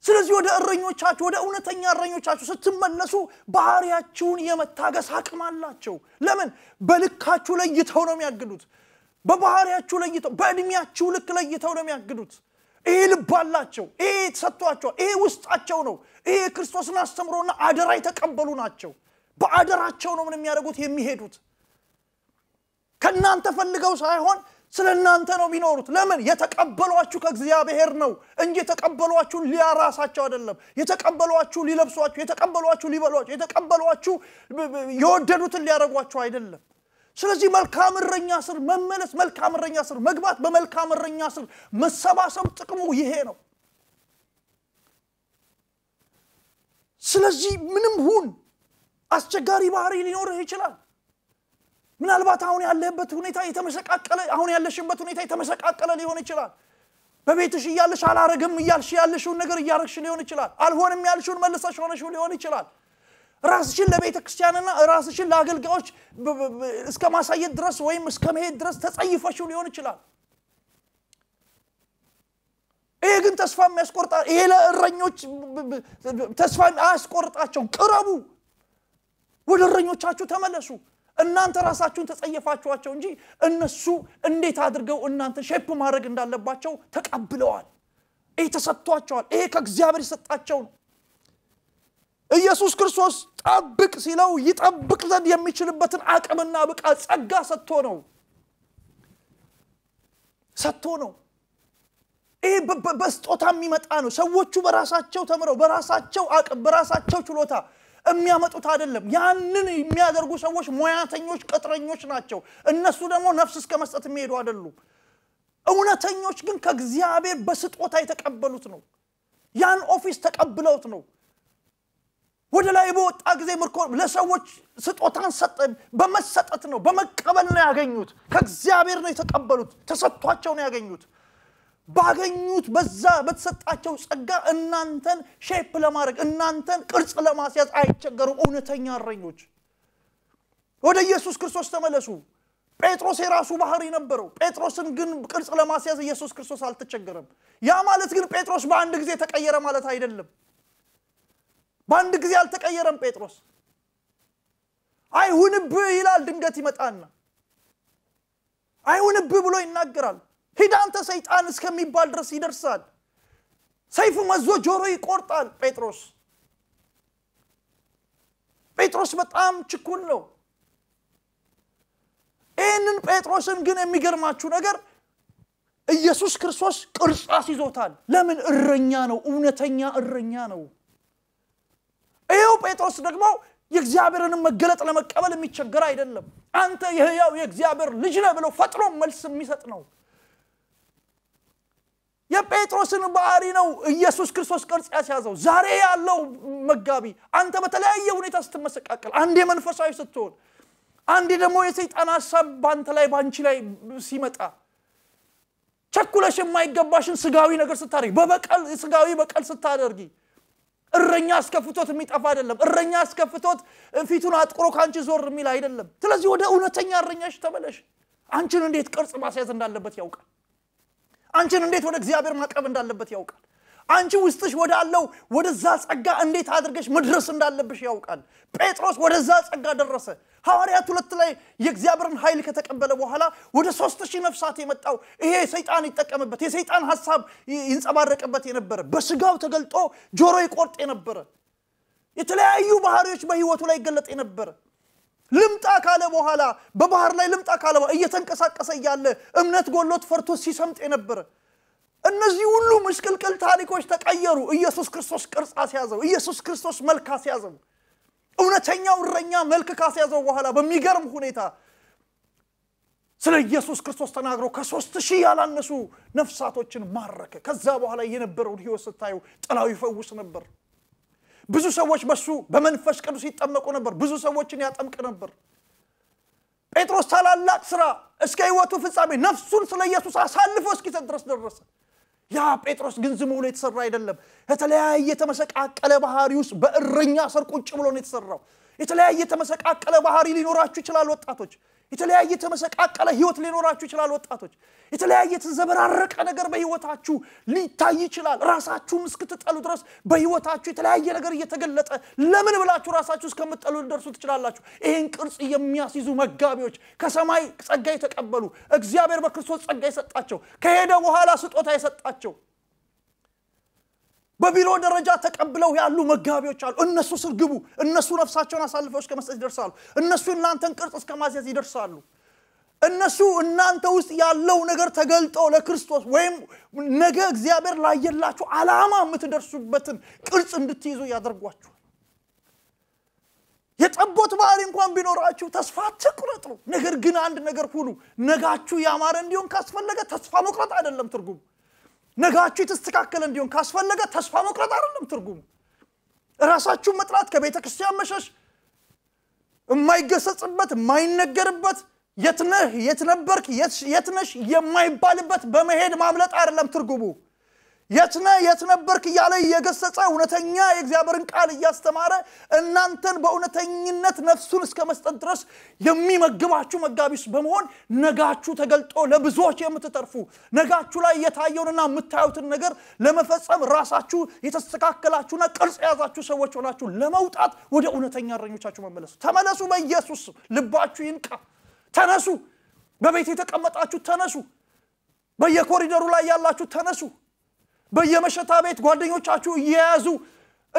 ስለዚህ ወደ እረኞቻችሁ ወደ እውነተኛ እረኞቻችሁ ስትመለሱ ባህሪያችሁን የመታገስ አቅም አላቸው። ለምን? በልካችሁ ለይተው ነው የሚያግዱት። በባህሪያችሁ ለይተው፣ በእድሜያችሁ ልክ ለይተው ነው የሚያግዱት። ይሄ ልብ አላቸው። ይሄ ተሰጥቷቸዋል። ይሄ ውስጣቸው ነው። ይሄ የክርስቶስን አስተምሮና አደራ የተቀበሉ ናቸው። በአደራቸው ነው ምን የሚያደርጉት የሚሄዱት ከእናንተ ፈልገው ሳይሆን ስለ እናንተ ነው የሚኖሩት። ለምን? የተቀበሏችሁ ከእግዚአብሔር ነው እንጂ የተቀበሏችሁ ሊያራሳቸው አይደለም። የተቀበሏችሁ ሊለብሷችሁ፣ የተቀበሏችሁ ሊበሏችሁ፣ የተቀበሏችሁ የወደዱትን ሊያደርጓችሁ አይደለም። ስለዚህ መልካም እረኛ ስር መመለስ፣ መልካም እረኛ ስር መግባት፣ በመልካም እረኛ ስር መሰባሰብ ጥቅሙ ይሄ ነው። ስለዚህ ምንም ሁን አስቸጋሪ ባህሪ ሊኖርህ ይችላል። ምናልባት አሁን ያለህበት ሁኔታ የተመሰቃቀለ አሁን ያለሽበት ሁኔታ የተመሰቃቀለ ሊሆን ይችላል። በቤትሽ እያለሽ አላረግም እያልሽ ያለሽውን ነገር እያረግሽ ሊሆን ይችላል። አልሆንም ያልሽውን መልሰሽ ሆነሽው ሊሆን ይችላል። ራስሽን ለቤተ ክርስቲያንና ራስሽን ለአገልጋዮች እስከ ማሳየት ድረስ ወይም እስከ መሄድ ድረስ ተጸይፈሽው ሊሆን ይችላል። ይሄ ግን ተስፋ የሚያስቆርጣ ይሄ ለእረኞች ተስፋ አያስቆርጣቸው። ቅረቡ፣ ወደ እረኞቻችሁ ተመለሱ። እናንተ ራሳችሁን ተጸየፋችኋቸው እንጂ እነሱ እንዴት አድርገው እናንተን ሼፕ ማድረግ እንዳለባቸው ተቀብለዋል። ይህ ተሰጥቷቸዋል። ይሄ ከእግዚአብሔር የሰጣቸው ነው። ኢየሱስ ክርስቶስ ጠብቅ ሲለው ይጠብቅ ዘንድ የሚችልበትን አቅምና ብቃ ጸጋ ሰጥቶ ነው ሰጥቶ ነው። ይሄ በስጦታ የሚመጣ ነው። ሰዎቹ በራሳቸው ተምረው በራሳቸው አቅም በራሳቸው ችሎታ የሚያመጡት አይደለም። ያንን የሚያደርጉ ሰዎች ሙያተኞች፣ ቅጥረኞች ናቸው። እነሱ ደግሞ ነፍስ እስከ መስጠት የሚሄዱ አይደሉ እውነተኞች ግን ከእግዚአብሔር በስጦታ የተቀበሉት ነው። ያን ኦፊስ ተቀብለውት ነው። ወደ ላይ በወጣ ጊዜ ምርኮ ለሰዎች ስጦታን ሰጠ። በመሰጠት ነው፣ በመቀበል ነው ያገኙት። ከእግዚአብሔር ነው የተቀበሉት። ተሰጥቷቸው ነው ያገኙት። ባገኙት በዛ በተሰጣቸው ጸጋ እናንተን ሼፕ ለማድረግ እናንተን ቅርጽ ለማስያዝ አይቸገሩም። እውነተኛ እረኞች ወደ ኢየሱስ ክርስቶስ ተመለሱ። ጴጥሮስ የራሱ ባህሪ ነበረው። ጴጥሮስን ግን ቅርጽ ለማስያዝ ኢየሱስ ክርስቶስ አልተቸገረም። ያ ማለት ግን ጴጥሮስ በአንድ ጊዜ ተቀየረ ማለት አይደለም። በአንድ ጊዜ አልተቀየረም ጴጥሮስ። አይሁንብ ይላል። ድንገት ይመጣና አይሁንብ ብሎ ይናገራል። ሂድ አንተ ሰይጣን እስከሚባል ድረስ ይደርሳል። ሰይፉ መዞ ጆሮ ይቆርጣል። ጴጥሮስ ጴጥሮስ በጣም ችኩል ነው። ይህንን ጴጥሮስን ግን የሚገርማችሁ ነገር ኢየሱስ ክርስቶስ ቅርጽ አስይዞታል። ለምን? እረኛ ነው። እውነተኛ እረኛ ነው። ይኸው ጴጥሮስ ደግሞ የእግዚአብሔርንም መገለጥ ለመቀበል የሚቸገር አይደለም። አንተ የህያው የእግዚአብሔር ልጅ ነህ ብለው ፈጥኖ መልስ የሚሰጥ ነው። የጴጥሮስን ባህሪ ነው ኢየሱስ ክርስቶስ ቅርጽ ያስያዘው። ዛሬ ያለው መጋቢ አንተ በተለያየ ሁኔታ ስትመሰቃቀል፣ አንዴ መንፈሳዊ ስትሆን፣ አንዴ ደግሞ የሰይጣን ሀሳብ በአንተ ላይ በአንቺ ላይ ሲመጣ ቸኩለሽ የማይገባሽን ስጋዊ ነገር ስታደርጊ፣ በበቀል ስጋዊ በቀል ስታደርጊ እረኛ አስከፍቶት የሚጠፋ አይደለም። እረኛ አስከፍቶት ፊቱን አጥቁሮ ከአንቺ ዞር የሚል አይደለም። ስለዚህ ወደ እውነተኛ እረኛሽ ተመለሽ። አንቺን እንዴት ቅርጽ ማስያዝ እንዳለበት ያውቃል። አንቺን እንዴት ወደ እግዚአብሔር ማቅረብ እንዳለበት ያውቃል። አንቺ ውስጥሽ ወዳለው ወደዛ ጸጋ እንዴት አድርገሽ መድረስ እንዳለብሽ ያውቃል። ጴጥሮስ ወደዛ ጸጋ ደረሰ። ሐዋርያት ሁለት ላይ የእግዚአብሔርን ኃይል ከተቀበለ በኋላ ወደ ሶስት ሺህ ነፍሳት የመጣው ይሄ ሰይጣን ይጠቀምበት የሰይጣን ሀሳብ ይንጸባረቅበት የነበረ በስጋው ተገልጦ ጆሮ ይቆርጥ የነበረ የተለያዩ ባህሪዎች በህይወቱ ላይ ይገለጥ የነበረ لمتا كالا موهالا ببهار لا لمتا كالا مو أيه تنكسر كسر يالا أمنت قولت فرتوسي سمت إنبر النزي ولو مشكل كل تاريخ وش تغيره يسوع كرسوس كرس عسيازو يسوع كرسوس ملك عسيازو أونا تينيا ورنيا ملك عسيازو وهالا بميجرم خونيتا سلي يسوع كرسوس تناغرو كرسوس تشي على النسو نفساتو تشن مارك كذاب وهالا ينبر وريوس التايو تلاو يفوس نبر ብዙ ሰዎች በሱ በመንፈስ ቅዱስ ይጠመቁ ነበር። ብዙ ሰዎችን ያጠምቅ ነበር። ጴጥሮስ ታላላቅ ስራ እስከ ህይወቱ ፍጻሜ ነፍሱን ስለ ኢየሱስ አሳልፎ እስኪሰጥ ድረስ ደረሰ። ያ ጴጥሮስ ግን ዝም ብሎ የተሰራ አይደለም። የተለያየ የተመሰቃቀለ ባህሪ ውስጥ በእረኛ ስር ቁጭ ብሎ ነው የተሰራው። የተለያየ የተመሰቃቀለ ባህሪ ሊኖራችሁ ይችላል ወጣቶች። የተለያየ የተመሰቃቀለ ህይወት ሊኖራችሁ ይችላል። ወጣቶች የተለያየ የተዘበራረቀ ነገር በህይወታችሁ ሊታይ ይችላል። ራሳችሁም እስክትጠሉ ድረስ በህይወታችሁ የተለያየ ነገር እየተገለጠ ለምን ብላችሁ ራሳችሁ እስከምትጠሉ ልደርሱ ትችላላችሁ። ይህን ቅርጽ የሚያስይዙ መጋቢዎች ከሰማይ ጸጋ የተቀበሉ እግዚአብሔር በክርስቶስ ጸጋ የሰጣቸው ከሄደ በኋላ ስጦታ የሰጣቸው በቢሮ ደረጃ ተቀብለው ያሉ መጋቢዎች አሉ። እነሱ ስር ግቡ። እነሱ ነፍሳቸውን አሳልፈው እስከ መስጠት ይደርሳሉ። እነሱ እናንተን ቅርጽ እስከ ማስያዝ ይደርሳሉ። እነሱ እናንተ ውስጥ ያለው ነገር ተገልጦ ለክርስቶስ ወይም ነገ እግዚአብሔር ላየላችሁ ዓላማ የምትደርሱበትን ቅርጽ እንድትይዙ ያደርጓችሁ። የጠቦት ባህሪ እንኳን ቢኖራችሁ ተስፋ ትቁረጥ ነገር ግን አንድ ነገር ሁሉ ነጋችሁ ያማረ እንዲሆን ካስፈለገ ተስፋ መቁረጥ አይደለም ትርጉም ነጋችሁ የተስተካከለ እንዲሆን ካስፈለገ ተስፋ መቁረጥ አይደለም ትርጉሙ። ራሳችሁን መጥላት፣ ከቤተ ክርስቲያን መሸሽ፣ የማይገሰጽበት የማይነገርበት የትነህ የትነበርክ የትነሽ የማይባልበት በመሄድ ማምለጥ አይደለም ትርጉሙ። የትነ የት ነበርክ እያለ እየገሰጸ እውነተኛ የእግዚአብሔርን ቃል እያስተማረ እናንተን በእውነተኝነት ነፍሱን እስከ መስጠት ድረስ የሚመግባችሁ መጋቢስ በመሆን ነጋችሁ ተገልጦ ለብዙዎች የምትተርፉ ነጋችሁ ላይ የታየውንና የምታዩትን ነገር ለመፈጸም ራሳችሁ የተስተካከላችሁና ቅርጽ የያዛችሁ ሰዎች ሆናችሁ ለመውጣት ወደ እውነተኛ እረኞቻችሁ መመለሱ ተመለሱ በኢየሱስ ልባችሁ ይንቃ ተነሱ በቤት የተቀመጣችሁ ተነሱ በየኮሪደሩ ላይ ያላችሁ ተነሱ በየመሸታ ቤት ጓደኞቻችሁ እየያዙ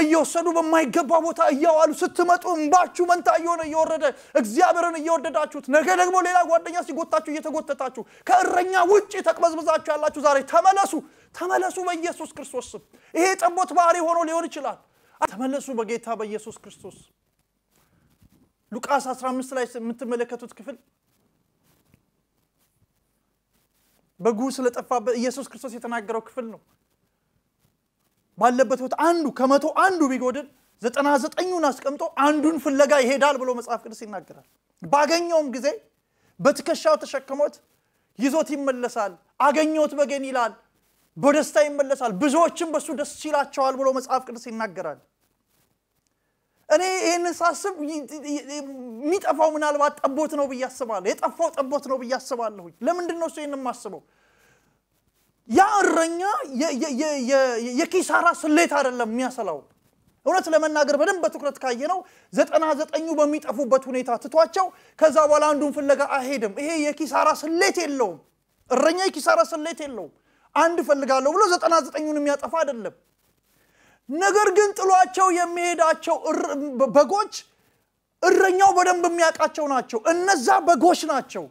እየወሰዱ በማይገባ ቦታ እያዋሉ ስትመጡ እንባችሁ መንታ እየሆነ እየወረደ እግዚአብሔርን እየወደዳችሁት፣ ነገ ደግሞ ሌላ ጓደኛ ሲጎታችሁ እየተጎተታችሁ ከእረኛ ውጭ ተቅበዝብዛችሁ ያላችሁ ዛሬ ተመለሱ፣ ተመለሱ በኢየሱስ ክርስቶስ ስም። ይሄ ጠቦት ባህሪ ሆኖ ሊሆን ይችላል። ተመለሱ በጌታ በኢየሱስ ክርስቶስ። ሉቃስ 15 ላይ የምትመለከቱት ክፍል በጉ ስለጠፋበት ኢየሱስ ክርስቶስ የተናገረው ክፍል ነው። ባለበት ቦታ አንዱ ከመቶ አንዱ ቢጎድል ዘጠና ዘጠኙን አስቀምጦ አንዱን ፍለጋ ይሄዳል ብሎ መጽሐፍ ቅዱስ ይናገራል። ባገኘውም ጊዜ በትከሻው ተሸክሞት ይዞት ይመለሳል። አገኘሁት በገን ይላል፣ በደስታ ይመለሳል። ብዙዎችም በሱ ደስ ይላቸዋል ብሎ መጽሐፍ ቅዱስ ይናገራል። እኔ ይህን ሳስብ የሚጠፋው ምናልባት ጠቦት ነው ብዬ አስባለሁ። የጠፋው ጠቦት ነው ብዬ አስባለሁኝ። ለምንድን ነው እሱ ይህን የማስበው? ያ እረኛ የኪሳራ ስሌት አይደለም የሚያሰላው። እውነት ለመናገር በደንብ በትኩረት ካየ ነው ዘጠና ዘጠኙ በሚጠፉበት ሁኔታ ትቷቸው ከዛ በኋላ አንዱን ፍለጋ አይሄድም። ይሄ የኪሳራ ስሌት የለውም። እረኛ የኪሳራ ስሌት የለውም። አንድ ፈልጋለሁ ብሎ ዘጠና ዘጠኙን የሚያጠፋ አይደለም። ነገር ግን ጥሏቸው የሚሄዳቸው በጎች እረኛው በደንብ የሚያውቃቸው ናቸው። እነዛ በጎች ናቸው።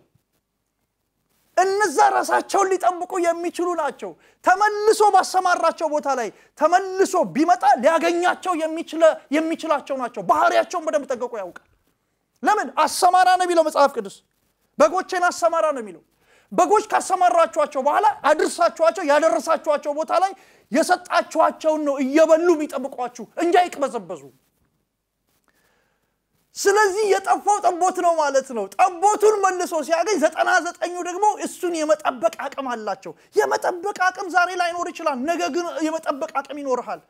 እነዛ ራሳቸውን ሊጠብቁ የሚችሉ ናቸው። ተመልሶ ባሰማራቸው ቦታ ላይ ተመልሶ ቢመጣ ሊያገኛቸው የሚችላቸው ናቸው። ባህሪያቸውን በደንብ ጠንቅቆ ያውቃል። ለምን አሰማራ ነው የሚለው መጽሐፍ ቅዱስ። በጎቼን አሰማራ ነው የሚለው። በጎች ካሰማራችኋቸው በኋላ አድርሳችኋቸው ያደረሳችኋቸው ቦታ ላይ የሰጣችኋቸውን ነው እየበሉ የሚጠብቋችሁ እንጂ አይቅበዘበዙ። ስለዚህ የጠፋው ጠቦት ነው ማለት ነው። ጠቦቱን መልሶ ሲያገኝ ዘጠና ዘጠኙ ደግሞ እሱን የመጠበቅ አቅም አላቸው። የመጠበቅ አቅም ዛሬ ላይኖር ይችላል፣ ነገ ግን የመጠበቅ አቅም ይኖርሃል።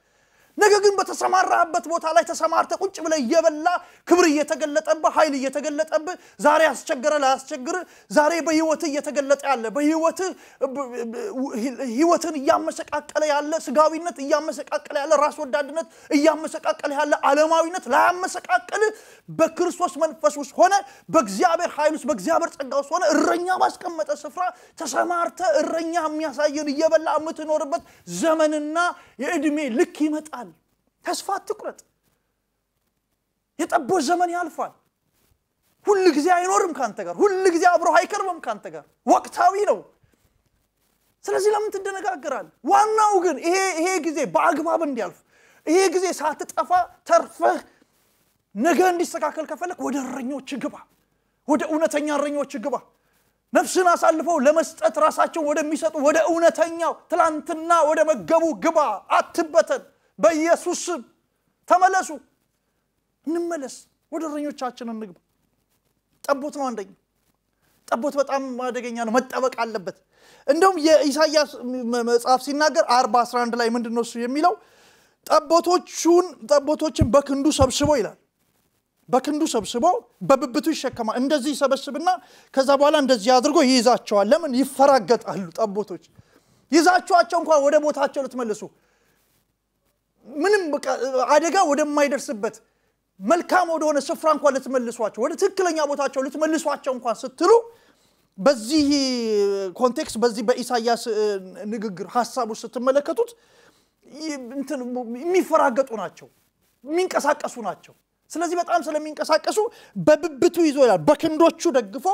ነገ ግን በተሰማራህበት ቦታ ላይ ተሰማርተ ቁጭ ብለ እየበላ ክብር እየተገለጠብህ ኃይል እየተገለጠብህ ዛሬ ያስቸገረ ላያስቸግር ዛሬ በህይወትህ እየተገለጠ ያለ በህይወትህ ህይወትን እያመሰቃቀለ ያለ ስጋዊነት እያመሰቃቀለ ያለ ራስ ወዳድነት እያመሰቃቀለ ያለ አለማዊነት ላያመሰቃቅል በክርስቶስ መንፈስ ውስጥ ሆነ በእግዚአብሔር ኃይል ውስጥ በእግዚአብሔር ጸጋ ውስጥ ሆነ እረኛ ባስቀመጠ ስፍራ ተሰማርተ እረኛ የሚያሳየን እየበላ የምትኖርበት ዘመንና የእድሜ ልክ ይመጣል። ተስፋ አትቁረጥ። የጠቦት ዘመን ያልፋል። ሁል ጊዜ አይኖርም ከአንተ ጋር፣ ሁል ጊዜ አብሮ አይቀርብም ከአንተ ጋር። ወቅታዊ ነው። ስለዚህ ለምን ትደነጋገራል? ዋናው ግን ይሄ ይሄ ጊዜ በአግባብ እንዲያልፍ ይሄ ጊዜ ሳትጠፋ ተርፈህ ነገ እንዲስተካከል ከፈለግ ወደ እረኞች ግባ፣ ወደ እውነተኛ እረኞች ግባ። ነፍስን አሳልፈው ለመስጠት ራሳቸው ወደሚሰጡ ወደ እውነተኛው ትላንትና ወደ መገቡ ግባ። አትበተን። በኢየሱስ ስም ተመለሱ። እንመለስ፣ ወደ እረኞቻችን እንግባ። ጠቦት ነው አንደኛ። ጠቦት በጣም አደገኛ ነው፣ መጠበቅ አለበት። እንደውም የኢሳያስ መጽሐፍ ሲናገር አርባ 11 ላይ ምንድን ነው እሱ የሚለው ጠቦቶቹን ጠቦቶችን በክንዱ ሰብስቦ ይላል በክንዱ ሰብስቦ በብብቱ ይሸከማል። እንደዚህ ይሰበስብና ከዛ በኋላ እንደዚህ አድርጎ ይይዛቸዋል። ለምን ይፈራገጣሉ ጠቦቶች። ይዛችኋቸው እንኳን ወደ ቦታቸው ልትመልሱ ምንም አደጋ ወደማይደርስበት መልካም ወደሆነ ስፍራ እንኳን ልትመልሷቸው ወደ ትክክለኛ ቦታቸው ልትመልሷቸው እንኳን ስትሉ በዚህ ኮንቴክስት በዚህ በኢሳያስ ንግግር ሀሳብ ውስጥ ስትመለከቱት የሚፈራገጡ ናቸው፣ የሚንቀሳቀሱ ናቸው። ስለዚህ በጣም ስለሚንቀሳቀሱ በብብቱ ይዞ ይላል፣ በክንዶቹ ደግፎ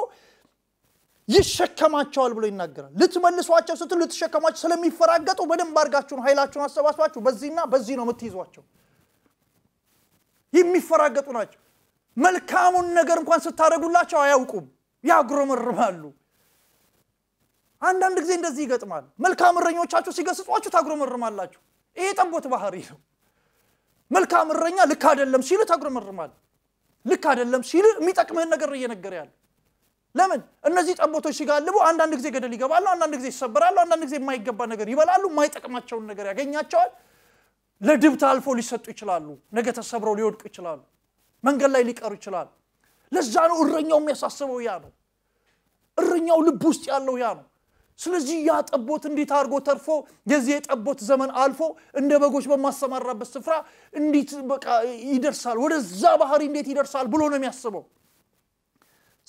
ይሸከማቸዋል ብሎ ይናገራል። ልትመልሷቸው ስትሉ ልትሸከሟቸው ስለሚፈራገጡ በደንብ አድርጋችሁን ኃይላችሁን አሰባስባችሁ በዚህና በዚህ ነው የምትይዟቸው። የሚፈራገጡ ናቸው። መልካሙን ነገር እንኳን ስታደርጉላቸው አያውቁም፣ ያጉረመርማሉ። አንዳንድ ጊዜ እንደዚህ ይገጥማል። መልካም እረኞቻችሁ ሲገስጿችሁ ታጉረመርማላችሁ። ይሄ ጠቦት ባህሪ ነው። መልካም እረኛ ልክ አይደለም ሲል ታጉረመርማል። ልክ አይደለም ሲል የሚጠቅምህን ነገር እየነገር ያለ ለምን እነዚህ ጠቦቶች ሲጋልቡ አንዳንድ ጊዜ ገደል ይገባሉ፣ አንዳንድ ጊዜ ይሰበራሉ፣ አንዳንድ ጊዜ የማይገባ ነገር ይበላሉ፣ የማይጠቅማቸውን ነገር ያገኛቸዋል። ለድብት አልፎ ሊሰጡ ይችላሉ። ነገ ተሰብረው ሊወድቁ ይችላሉ። መንገድ ላይ ሊቀሩ ይችላል። ለዛ ነው እረኛው የሚያሳስበው ያ ነው። እረኛው ልብ ውስጥ ያለው ያ ነው። ስለዚህ ያ ጠቦት እንዴት አድርጎ ተርፎ የዚህ የጠቦት ዘመን አልፎ እንደ በጎች በማሰማራበት ስፍራ እንዴት በቃ ይደርሳል፣ ወደዛ ባህሪ እንዴት ይደርሳል ብሎ ነው የሚያስበው።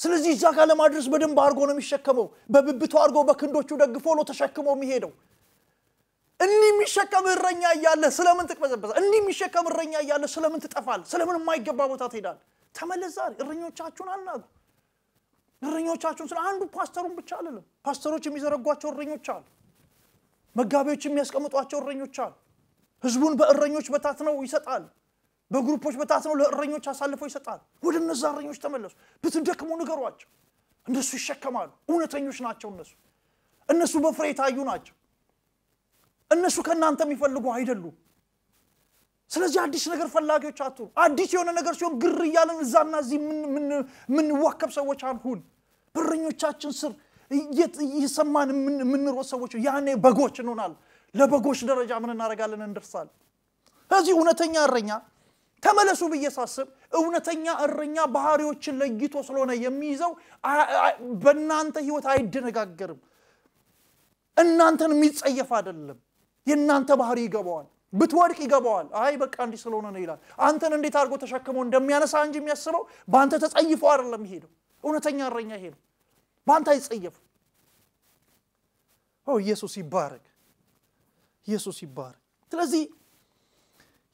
ስለዚህ እዛ ጋር ለማድረስ በደንብ አድርጎ ነው የሚሸከመው። በብብቱ አድርጎ በክንዶቹ ደግፎ ነው ተሸክሞ የሚሄደው። እንዲህ የሚሸከም እረኛ እያለ ስለምን ትቅበዘበዘ? እንዲህ የሚሸከም እረኛ እያለ ስለምን ትጠፋል? ስለምን የማይገባ ቦታ ትሄዳል? ተመለስ። ዛሬ እረኞቻችሁን አናጉ። እረኞቻችሁን ስለ አንዱ ፓስተሩን ብቻ አይደለም። ፓስተሮች የሚዘረጓቸው እረኞች አሉ። መጋቢዎች የሚያስቀምጧቸው እረኞች አሉ። ህዝቡን በእረኞች በታትነው ይሰጣል። በግሩፖች ነው ለእረኞች አሳልፈው ይሰጣል። ወደ እነዛ እረኞች ተመለሱ። ብትደክሙ ንገሯቸው፣ እነሱ ይሸከማሉ። እውነተኞች ናቸው። እነሱ እነሱ በፍሬ የታዩ ናቸው። እነሱ ከእናንተ የሚፈልጉ አይደሉም። ስለዚህ አዲስ ነገር ፈላጊዎች አትሁን። አዲስ የሆነ ነገር ሲሆን ግር እያለን እዛና እዚህ የምንዋከብ ሰዎች አንሁን። በእረኞቻችን ስር እየሰማን የምንሮጥ ሰዎች ያኔ በጎች እንሆናል። ለበጎች ደረጃ ምን እናደርጋለን? እንደርሳለን። እዚህ እውነተኛ እረኛ ተመለሱ ብዬ ሳስብ እውነተኛ እረኛ ባህሪዎችን ለይቶ ስለሆነ የሚይዘው በእናንተ ህይወት አይደነጋገርም። እናንተን የሚጸየፍ አይደለም። የእናንተ ባህሪ ይገባዋል። ብትወድቅ ይገባዋል። አይ በቃ እንዲህ ስለሆነ ነው ይላል። አንተን እንዴት አድርጎ ተሸክሞ እንደሚያነሳ እንጂ የሚያስበው በአንተ ተጸይፎ አይደለም። ነው እውነተኛ እረኛ ይሄ ነው። በአንተ አይጸየፉ። ኢየሱስ ይባረግ፣ ኢየሱስ ይባረግ። ስለዚህ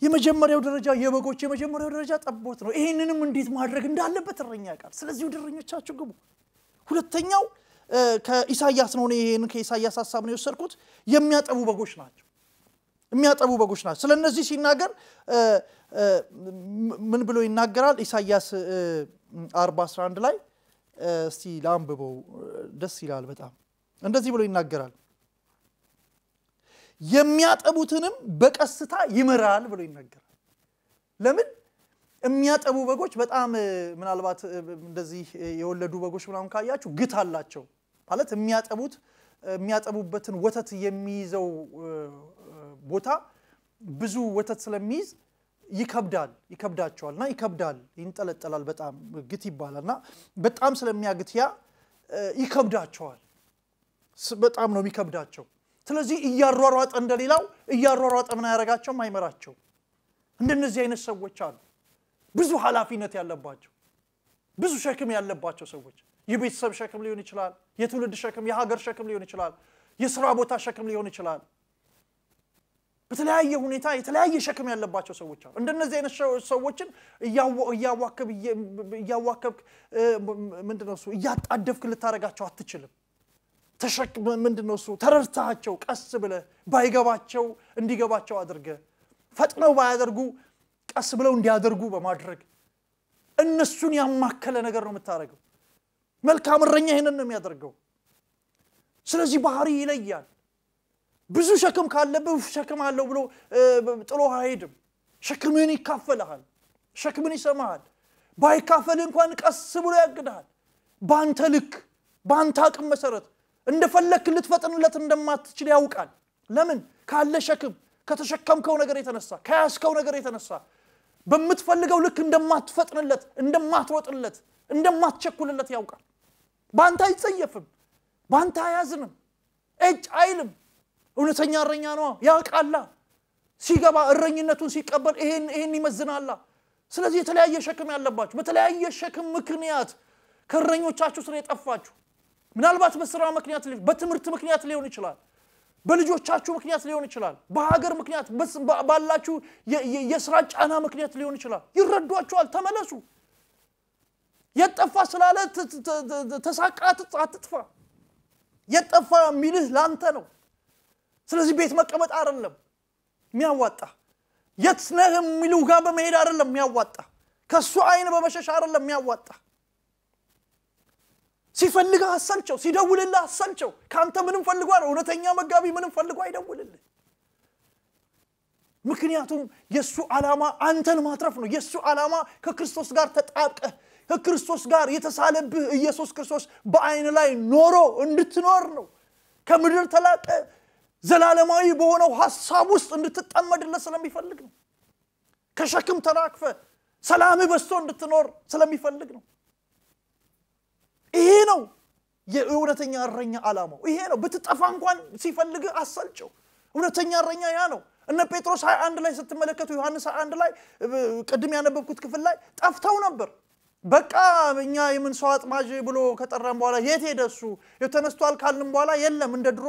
የመጀመሪያው ደረጃ የበጎች የመጀመሪያው ደረጃ ጠቦት ነው። ይህንንም እንዴት ማድረግ እንዳለበት እረኛ ያውቃል። ስለዚህ ወደ እረኞቻችሁ ግቡ። ሁለተኛው ከኢሳያስ ነው። ይህን ከኢሳያስ ሀሳብ ነው የወሰድኩት። የሚያጠቡ በጎች ናቸው። የሚያጠቡ በጎች ናቸው። ስለ እነዚህ ሲናገር ምን ብሎ ይናገራል? ኢሳያስ 40 11 ላይ እስቲ ለአንብበው ደስ ይላል በጣም። እንደዚህ ብሎ ይናገራል የሚያጠቡትንም በቀስታ ይምራል ብሎ ይነገራል። ለምን የሚያጠቡ በጎች በጣም ምናልባት እንደዚህ የወለዱ በጎች ምናምን ካያችሁ ግት አላቸው ማለት የሚያጠቡት የሚያጠቡበትን ወተት የሚይዘው ቦታ ብዙ ወተት ስለሚይዝ ይከብዳል ይከብዳቸዋል እና ይከብዳል ይንጠለጠላል በጣም ግት ይባላል እና በጣም ስለሚያግት ያ ይከብዳቸዋል በጣም ነው የሚከብዳቸው ስለዚህ እያሯሯጠ እንደሌላው እያሯሯጠ ምን አያረጋቸውም፣ አይመራቸው እንደነዚህ አይነት ሰዎች አሉ። ብዙ ኃላፊነት ያለባቸው ብዙ ሸክም ያለባቸው ሰዎች የቤተሰብ ሸክም ሊሆን ይችላል፣ የትውልድ ሸክም፣ የሀገር ሸክም ሊሆን ይችላል፣ የስራ ቦታ ሸክም ሊሆን ይችላል። በተለያየ ሁኔታ የተለያየ ሸክም ያለባቸው ሰዎች አሉ። እንደነዚህ አይነት ሰዎችን እያዋከብ ምንድነው እሱ እያጣደፍክ ልታደርጋቸው አትችልም። ተሸክመ ምንድን ነው እሱ ቀስ ብለ ባይገባቸው እንዲገባቸው አድርገ ፈጥነው ባያደርጉ ቀስ ብለው እንዲያደርጉ በማድረግ እነሱን ያማከለ ነገር ነው የምታደርገው። መልካም እረኛ ይህንን ነው የሚያደርገው። ስለዚህ ባህሪ ይለያል። ብዙ ሸክም ካለብህ ሸክም አለው ብሎ ጥሎ አይሄድም። ሸክምህን ይካፈልሃል፣ ሸክምን ይሰማሃል። ባይካፈልህ እንኳን ቀስ ብሎ ያግድሃል። በአንተ ልክ፣ በአንተ አቅም መሰረት እንደፈለክ ልትፈጥንለት እንደማትችል ያውቃል ለምን ካለ ሸክም ከተሸከምከው ነገር የተነሳ ከያዝከው ነገር የተነሳ በምትፈልገው ልክ እንደማትፈጥንለት እንደማትሮጥለት እንደማትቸኩልለት ያውቃል በአንተ አይጸየፍም በአንተ አያዝንም እጭ አይልም እውነተኛ እረኛ ነዋ ያውቃላ ሲገባ እረኝነቱን ሲቀበል ይሄን ይሄን ይመዝናላ ስለዚህ የተለያየ ሸክም ያለባችሁ በተለያየ ሸክም ምክንያት ከእረኞቻችሁ ስር የጠፋችሁ ምናልባት በስራ ምክንያት፣ በትምህርት ምክንያት ሊሆን ይችላል። በልጆቻችሁ ምክንያት ሊሆን ይችላል። በሀገር ምክንያት፣ ባላችሁ የስራ ጫና ምክንያት ሊሆን ይችላል። ይረዷችኋል። ተመለሱ። የጠፋ ስላለ ተሳቃ አትጥፋ። የጠፋ የሚልህ ላንተ ነው። ስለዚህ ቤት መቀመጥ አይደለም የሚያዋጣ። የት ነህ የሚሉ ጋር በመሄድ አይደለም የሚያዋጣ። ከእሱ አይን በመሸሽ አይደለም የሚያዋጣ። ሲፈልግህ አሰልቸው፣ ሲደውልልህ አሰልቸው። ከአንተ ምንም ፈልጓል። እውነተኛ መጋቢ ምንም ፈልጎ አይደውልልህ። ምክንያቱም የእሱ ዓላማ አንተን ማትረፍ ነው። የእሱ ዓላማ ከክርስቶስ ጋር ተጣብቀህ ከክርስቶስ ጋር የተሳለብህ ኢየሱስ ክርስቶስ በአይን ላይ ኖሮ እንድትኖር ነው። ከምድር ተላቀ ዘላለማዊ በሆነው ሀሳብ ውስጥ እንድትጠመድለት ስለሚፈልግ ነው። ከሸክም ተራክፈ ሰላም በስቶ እንድትኖር ስለሚፈልግ ነው። ይሄ ነው የእውነተኛ እረኛ ዓላማው ይሄ ነው። ብትጠፋ እንኳን ሲፈልግ አሰልጨው። እውነተኛ እረኛ ያ ነው። እነ ጴጥሮስ 21 ላይ ስትመለከቱ ዮሐንስ 21 ላይ ቅድም ያነበብኩት ክፍል ላይ ጠፍተው ነበር። በቃ እኛ የምን ሰው አጥማጅ ብሎ ከጠራን በኋላ የት ሄደ እሱ? ተነስቷል ካልንም በኋላ የለም፣ እንደ ድሮ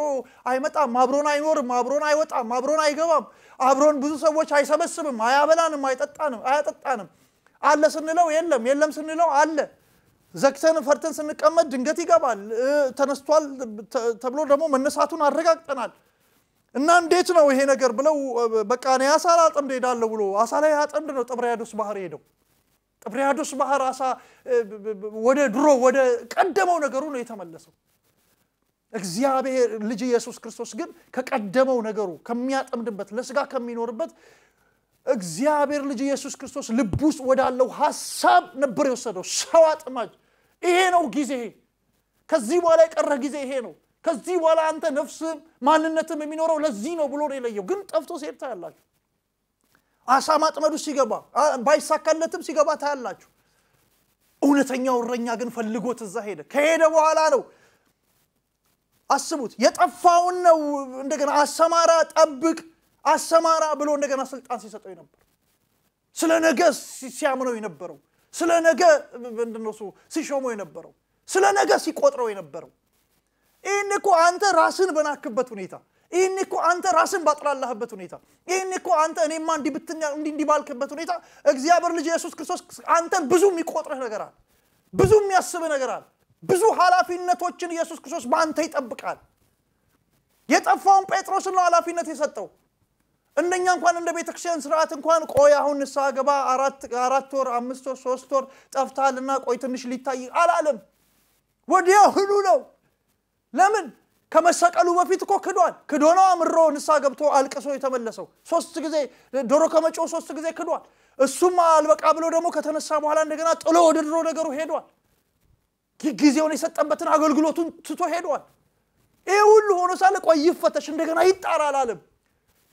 አይመጣም፣ አብሮን አይኖርም፣ አብሮን አይወጣም፣ አብሮን አይገባም፣ አብሮን ብዙ ሰዎች አይሰበስብም፣ አያበላንም፣ አይጠጣንም፣ አያጠጣንም። አለ ስንለው የለም፣ የለም ስንለው አለ ዘግተን ፈርተን ስንቀመጥ ድንገት ይገባል። ተነስቷል ተብሎ ደግሞ መነሳቱን አረጋግጠናል እና እንዴት ነው ይሄ ነገር ብለው በቃ እኔ አሳ ላጠምድ ሄዳለሁ ብሎ አሳ ላይ አጠምድ ነው ጥብርያዶስ ባህር ሄደው። ጥብርያዶስ ባህር አሳ ወደ ድሮ ወደ ቀደመው ነገሩ ነው የተመለሰው። እግዚአብሔር ልጅ ኢየሱስ ክርስቶስ ግን ከቀደመው ነገሩ ከሚያጠምድበት ለስጋ ከሚኖርበት እግዚአብሔር ልጅ ኢየሱስ ክርስቶስ ልብ ውስጥ ወዳለው ሀሳብ ነበር የወሰደው። ሰው አጥማጅ ይሄ ነው ጊዜ። ከዚህ በኋላ የቀረ ጊዜ ይሄ ነው። ከዚህ በኋላ አንተ ነፍስም ማንነትም የሚኖረው ለዚህ ነው ብሎ ነው የለየው። ግን ጠፍቶ ሲሄድ ታያላችሁ። አሳ ማጥመዱ ሲገባ ባይሳካለትም ሲገባ ታያላችሁ። እውነተኛው እረኛ ግን ፈልጎት እዛ ሄደ። ከሄደ በኋላ ነው አስቡት፣ የጠፋውን ነው እንደገና አሰማራ፣ ጠብቅ፣ አሰማራ ብሎ እንደገና ስልጣን ሲሰጠው ነበር። ስለ ነገ ሲያምነው የነበረው ስለ ነገ ምንድነሱ ሲሾመው የነበረው ስለ ነገ ሲቆጥረው የነበረው ይህን እኮ አንተ ራስን በናክበት ሁኔታ ይህን እኮ አንተ ራስን ባጥላላህበት ሁኔታ ይህን እኮ አንተ እኔማ እንዲህ ባልክበት ሁኔታ እግዚአብሔር ልጅ ኢየሱስ ክርስቶስ አንተን ብዙ የሚቆጥርህ ነገር አለ፣ ብዙ የሚያስብህ ነገር አለ። ብዙ ኃላፊነቶችን ኢየሱስ ክርስቶስ በአንተ ይጠብቃል። የጠፋውን ጴጥሮስን ነው ኃላፊነት የሰጠው። እንደኛ እንኳን እንደ ቤተ ክርስቲያን ስርዓት እንኳን ቆይ አሁን ንስሐ ገባ አራት ወር አምስት ወር ሶስት ወር ጠፍታልና ቆይ ትንሽ ሊታይ አላለም። ወዲያውኑ ነው። ለምን ከመሰቀሉ በፊት እኮ ክዷል። ክዶ ነው አምሮ ንስሐ ገብቶ አልቅሶ የተመለሰው። ሶስት ጊዜ ዶሮ ከመጮ ሶስት ጊዜ ክዷል። እሱም አልበቃ ብሎ ደግሞ ከተነሳ በኋላ እንደገና ጥሎ ወደ ድሮ ነገሩ ሄዷል። ጊዜውን የሰጠንበትን አገልግሎቱን ትቶ ሄዷል። ይህ ሁሉ ሆኖ ሳለ ቆይ ይፈተሽ እንደገና ይጣራ አላለም።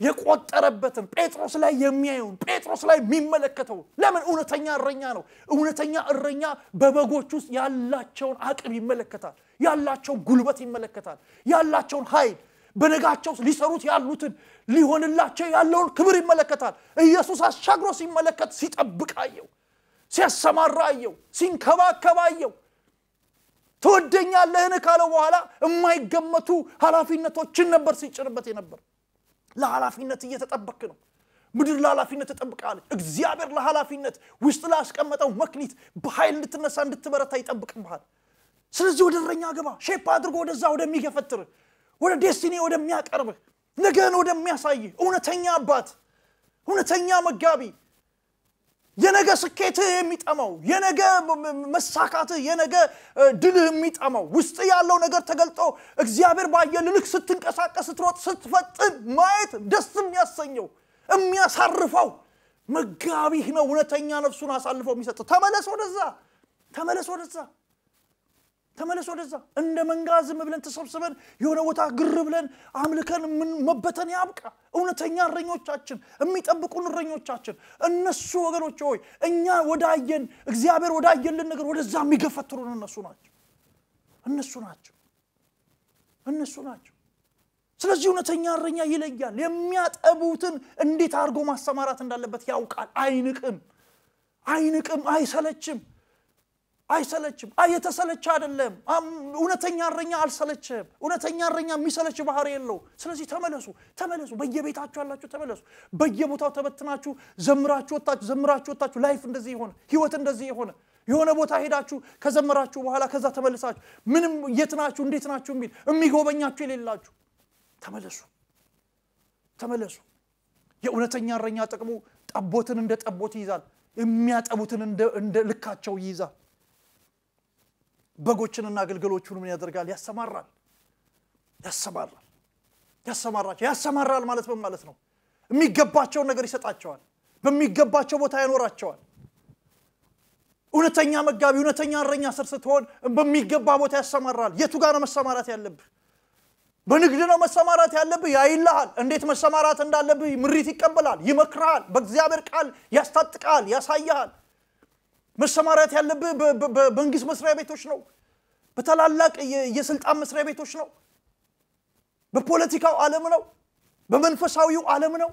የቆጠረበትን ጴጥሮስ ላይ የሚያየውን ጴጥሮስ ላይ የሚመለከተውን ለምን እውነተኛ እረኛ ነው እውነተኛ እረኛ በበጎች ውስጥ ያላቸውን አቅም ይመለከታል ያላቸውን ጉልበት ይመለከታል ያላቸውን ኃይል በነጋቸው ሊሰሩት ያሉትን ሊሆንላቸው ያለውን ክብር ይመለከታል ኢየሱስ አሻግሮ ሲመለከት ሲጠብቃየው ሲያሰማራየው ሲንከባከባየው ትወደኛለህን ካለው በኋላ የማይገመቱ ኃላፊነቶችን ነበር ሲጭንበት የነበር ለኃላፊነት እየተጠበክ ነው ምድር ለኃላፊነት ተጠብቃለች እግዚአብሔር ለኃላፊነት ውስጥ ላስቀመጠው መክኒት በኃይል እንድትነሳ እንድትበረታ ይጠብቅብሃል ስለዚህ ወደ እረኛ ግባ ሼፕ አድርጎ ወደዛ ወደሚገፈትር ወደ ዴስቲኒ ወደሚያቀርብህ ነገን ወደሚያሳይህ እውነተኛ አባት እውነተኛ መጋቢ የነገ ስኬትህ የሚጠመው የነገ መሳካትህ የነገ ድልህ የሚጠመው ውስጥ ያለው ነገር ተገልጦ እግዚአብሔር ባየ ልልክ ስትንቀሳቀስ ስትሮጥ ስትፈጥን ማየት ደስ የሚያሰኘው የሚያሳርፈው መጋቢህ ነው እውነተኛ ነፍሱን አሳልፈው የሚሰጠው ተመለስ ወደዛ ተመለስ ወደዛ ተመለስ ወደዛ። እንደ መንጋ ዝም ብለን ተሰብስበን የሆነ ቦታ ግር ብለን አምልከን ምን መበተን ያብቃ። እውነተኛ እረኞቻችን የሚጠብቁን እረኞቻችን እነሱ ወገኖች ሆይ እኛ ወዳየን እግዚአብሔር ወዳየልን ነገር ወደዛ የሚገፈትሩን እነሱ ናቸው፣ እነሱ ናቸው፣ እነሱ ናቸው። ስለዚህ እውነተኛ እረኛ ይለያል። የሚያጠቡትን እንዴት አድርጎ ማሰማራት እንዳለበት ያውቃል። አይንቅም፣ አይንቅም፣ አይሰለችም። አይሰለችም። የተሰለች አይደለም። እውነተኛ እረኛ አልሰለችም። እውነተኛ እረኛ የሚሰለች ባህሪ የለው። ስለዚህ ተመለሱ፣ ተመለሱ። በየቤታችሁ ያላችሁ ተመለሱ። በየቦታው ተበትናችሁ ዘምራችሁ ወጣችሁ፣ ዘምራችሁ ወጣችሁ። ላይፍ እንደዚህ የሆነ ህይወት እንደዚህ የሆነ የሆነ ቦታ ሄዳችሁ ከዘመራችሁ በኋላ ከዛ ተመልሳችሁ ምንም የት ናችሁ እንዴት ናችሁ የሚል የሚጎበኛችሁ የሌላችሁ ተመለሱ፣ ተመለሱ። የእውነተኛ እረኛ ጥቅሙ ጠቦትን እንደ ጠቦት ይይዛል፣ የሚያጠቡትን እንደ ልካቸው ይይዛል። በጎችንና አገልግሎቹን ምን ያደርጋል? ያሰማራል ያሰማራል ያሰማራቸው ያሰማራል ማለት ምን ማለት ነው? የሚገባቸውን ነገር ይሰጣቸዋል። በሚገባቸው ቦታ ያኖራቸዋል። እውነተኛ መጋቢ፣ እውነተኛ እረኛ ስር ስትሆን በሚገባ ቦታ ያሰማራል። የቱ ጋር ነው መሰማራት ያለብህ? በንግድ ነው መሰማራት ያለብህ፣ ያይልሃል። እንዴት መሰማራት እንዳለብህ ምሪት ይቀበላል፣ ይመክርሃል፣ በእግዚአብሔር ቃል ያስታጥቃል፣ ያሳያል መሰማራት ያለብህ በመንግስት መስሪያ ቤቶች ነው፣ በታላላቅ የስልጣን መስሪያ ቤቶች ነው፣ በፖለቲካው ዓለም ነው፣ በመንፈሳዊው ዓለም ነው።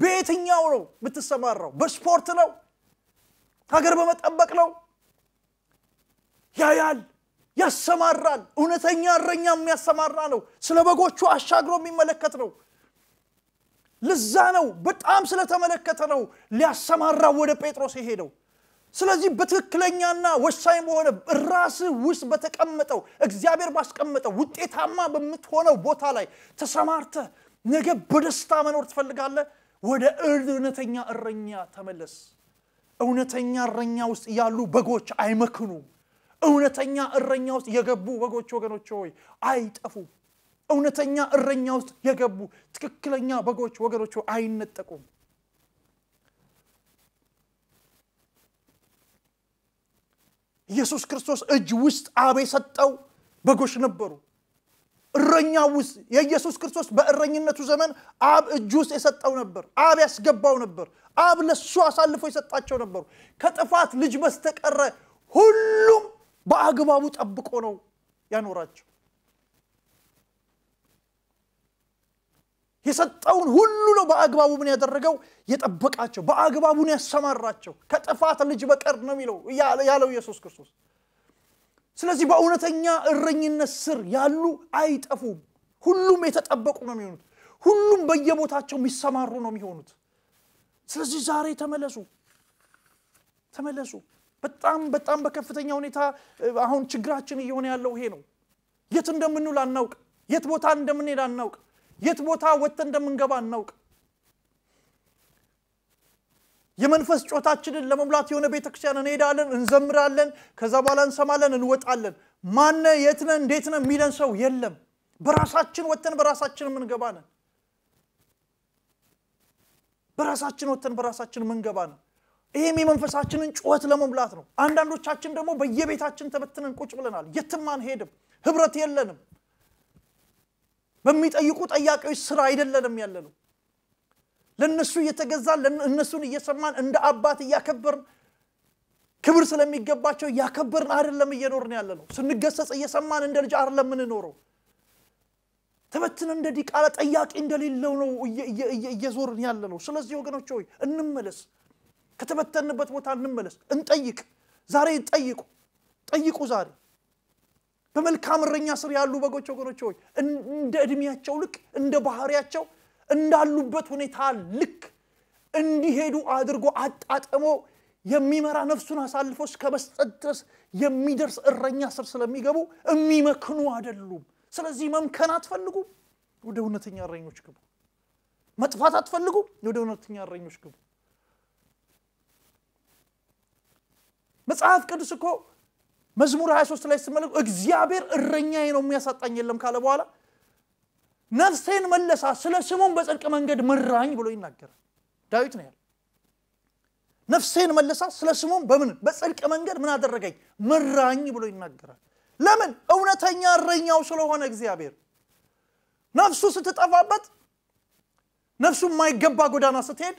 በየትኛው ነው የምትሰማራው? በስፖርት ነው፣ ሀገር በመጠበቅ ነው። ያያል፣ ያሰማራል። እውነተኛ እረኛ የሚያሰማራ ነው። ስለ በጎቹ አሻግሮ የሚመለከት ነው። ለዛ ነው በጣም ስለተመለከተ ነው ሊያሰማራ ወደ ጴጥሮስ የሄደው። ስለዚህ በትክክለኛና ወሳኝ በሆነ ራስ ውስጥ በተቀመጠው እግዚአብሔር ባስቀመጠው ውጤታማ በምትሆነው ቦታ ላይ ተሰማርተ ነገ በደስታ መኖር ትፈልጋለህ? ወደ እውነተኛ እረኛ ተመለስ። እውነተኛ እረኛ ውስጥ ያሉ በጎች አይመክኑ። እውነተኛ እረኛ ውስጥ የገቡ በጎች ወገኖች ሆይ አይጠፉ። እውነተኛ እረኛ ውስጥ የገቡ ትክክለኛ በጎች ወገኖች አይነጠቁም። ኢየሱስ ክርስቶስ እጅ ውስጥ አብ የሰጠው በጎች ነበሩ። እረኛ ውስጥ የኢየሱስ ክርስቶስ በእረኝነቱ ዘመን አብ እጅ ውስጥ የሰጠው ነበር። አብ ያስገባው ነበር። አብ ለሱ አሳልፎ የሰጣቸው ነበሩ። ከጥፋት ልጅ በስተቀረ ሁሉም በአግባቡ ጠብቆ ነው ያኖራቸው። የሰጠውን ሁሉ ነው በአግባቡ ምን ያደረገው የጠበቃቸው፣ በአግባቡን ያሰማራቸው። ከጥፋት ልጅ በቀር ነው የሚለው ያለው ኢየሱስ ክርስቶስ። ስለዚህ በእውነተኛ እረኝነት ስር ያሉ አይጠፉም። ሁሉም የተጠበቁ ነው የሚሆኑት። ሁሉም በየቦታቸው የሚሰማሩ ነው የሚሆኑት። ስለዚህ ዛሬ ተመለሱ፣ ተመለሱ። በጣም በጣም በከፍተኛ ሁኔታ አሁን ችግራችን እየሆነ ያለው ይሄ ነው። የት እንደምንውል አናውቅ፣ የት ቦታ እንደምንሄድ አናውቅ። የት ቦታ ወጥተን እንደምንገባ እናውቅ። የመንፈስ ጮታችንን ለመሙላት የሆነ ቤተክርስቲያን እንሄዳለን፣ እንዘምራለን፣ ከዛ በኋላ እንሰማለን፣ እንወጣለን። ማነ የትነ እንዴትነ የሚለን ሰው የለም። በራሳችን ወጥተን በራሳችን የምንገባ ነን። በራሳችን ወጥተን በራሳችን የምንገባ ነን። ይህም የመንፈሳችንን ጩኸት ለመሙላት ነው። አንዳንዶቻችን ደግሞ በየቤታችን ተበትነን ቁጭ ብለናል። የትም አንሄድም። ህብረት የለንም። በሚጠይቁ ጠያቂዎች ስራ አይደለንም ያለ ነው። ለእነሱ እየተገዛን እነሱን እየሰማን እንደ አባት እያከበርን ክብር ስለሚገባቸው እያከበርን አይደለም እየኖርን ያለ ነው። ስንገሰጽ እየሰማን እንደ ልጅ አይደለም የምንኖረው። ተበትን እንደ ዲቃላ ጠያቂ እንደሌለው ነው እየዞርን ያለ ነው። ስለዚህ ወገኖች ሆይ እንመለስ፣ ከተበተንበት ቦታ እንመለስ፣ እንጠይቅ። ዛሬ ጠይቁ፣ ጠይቁ ዛሬ በመልካም እረኛ ስር ያሉ በጎች ወገኖች ሆይ እንደ ዕድሜያቸው ልክ እንደ ባህሪያቸው እንዳሉበት ሁኔታ ልክ እንዲሄዱ አድርጎ አጣጥሞ የሚመራ ነፍሱን አሳልፎ እስከ መስጠት ድረስ የሚደርስ እረኛ ስር ስለሚገቡ የሚመክኑ አይደሉም። ስለዚህ መምከን አትፈልጉም፣ ወደ እውነተኛ እረኞች ግቡ። መጥፋት አትፈልጉም፣ ወደ እውነተኛ እረኞች ግቡ። መጽሐፍ ቅዱስ እኮ መዝሙር 23 ላይ ስመለክ እግዚአብሔር እረኛዬ ነው የሚያሳጣኝ የለም ካለ በኋላ ነፍሴን መለሳ ስለ ስሙም በጽድቅ መንገድ ምራኝ ብሎ ይናገራል ዳዊት ነው ያለ ነፍሴን መለሳ ስለ ስሙን በምን በጽድቅ መንገድ ምን አደረገኝ መራኝ ብሎ ይናገራል ለምን እውነተኛ እረኛው ስለሆነ እግዚአብሔር ነፍሱ ስትጠፋበት ነፍሱ የማይገባ ጎዳና ስትሄድ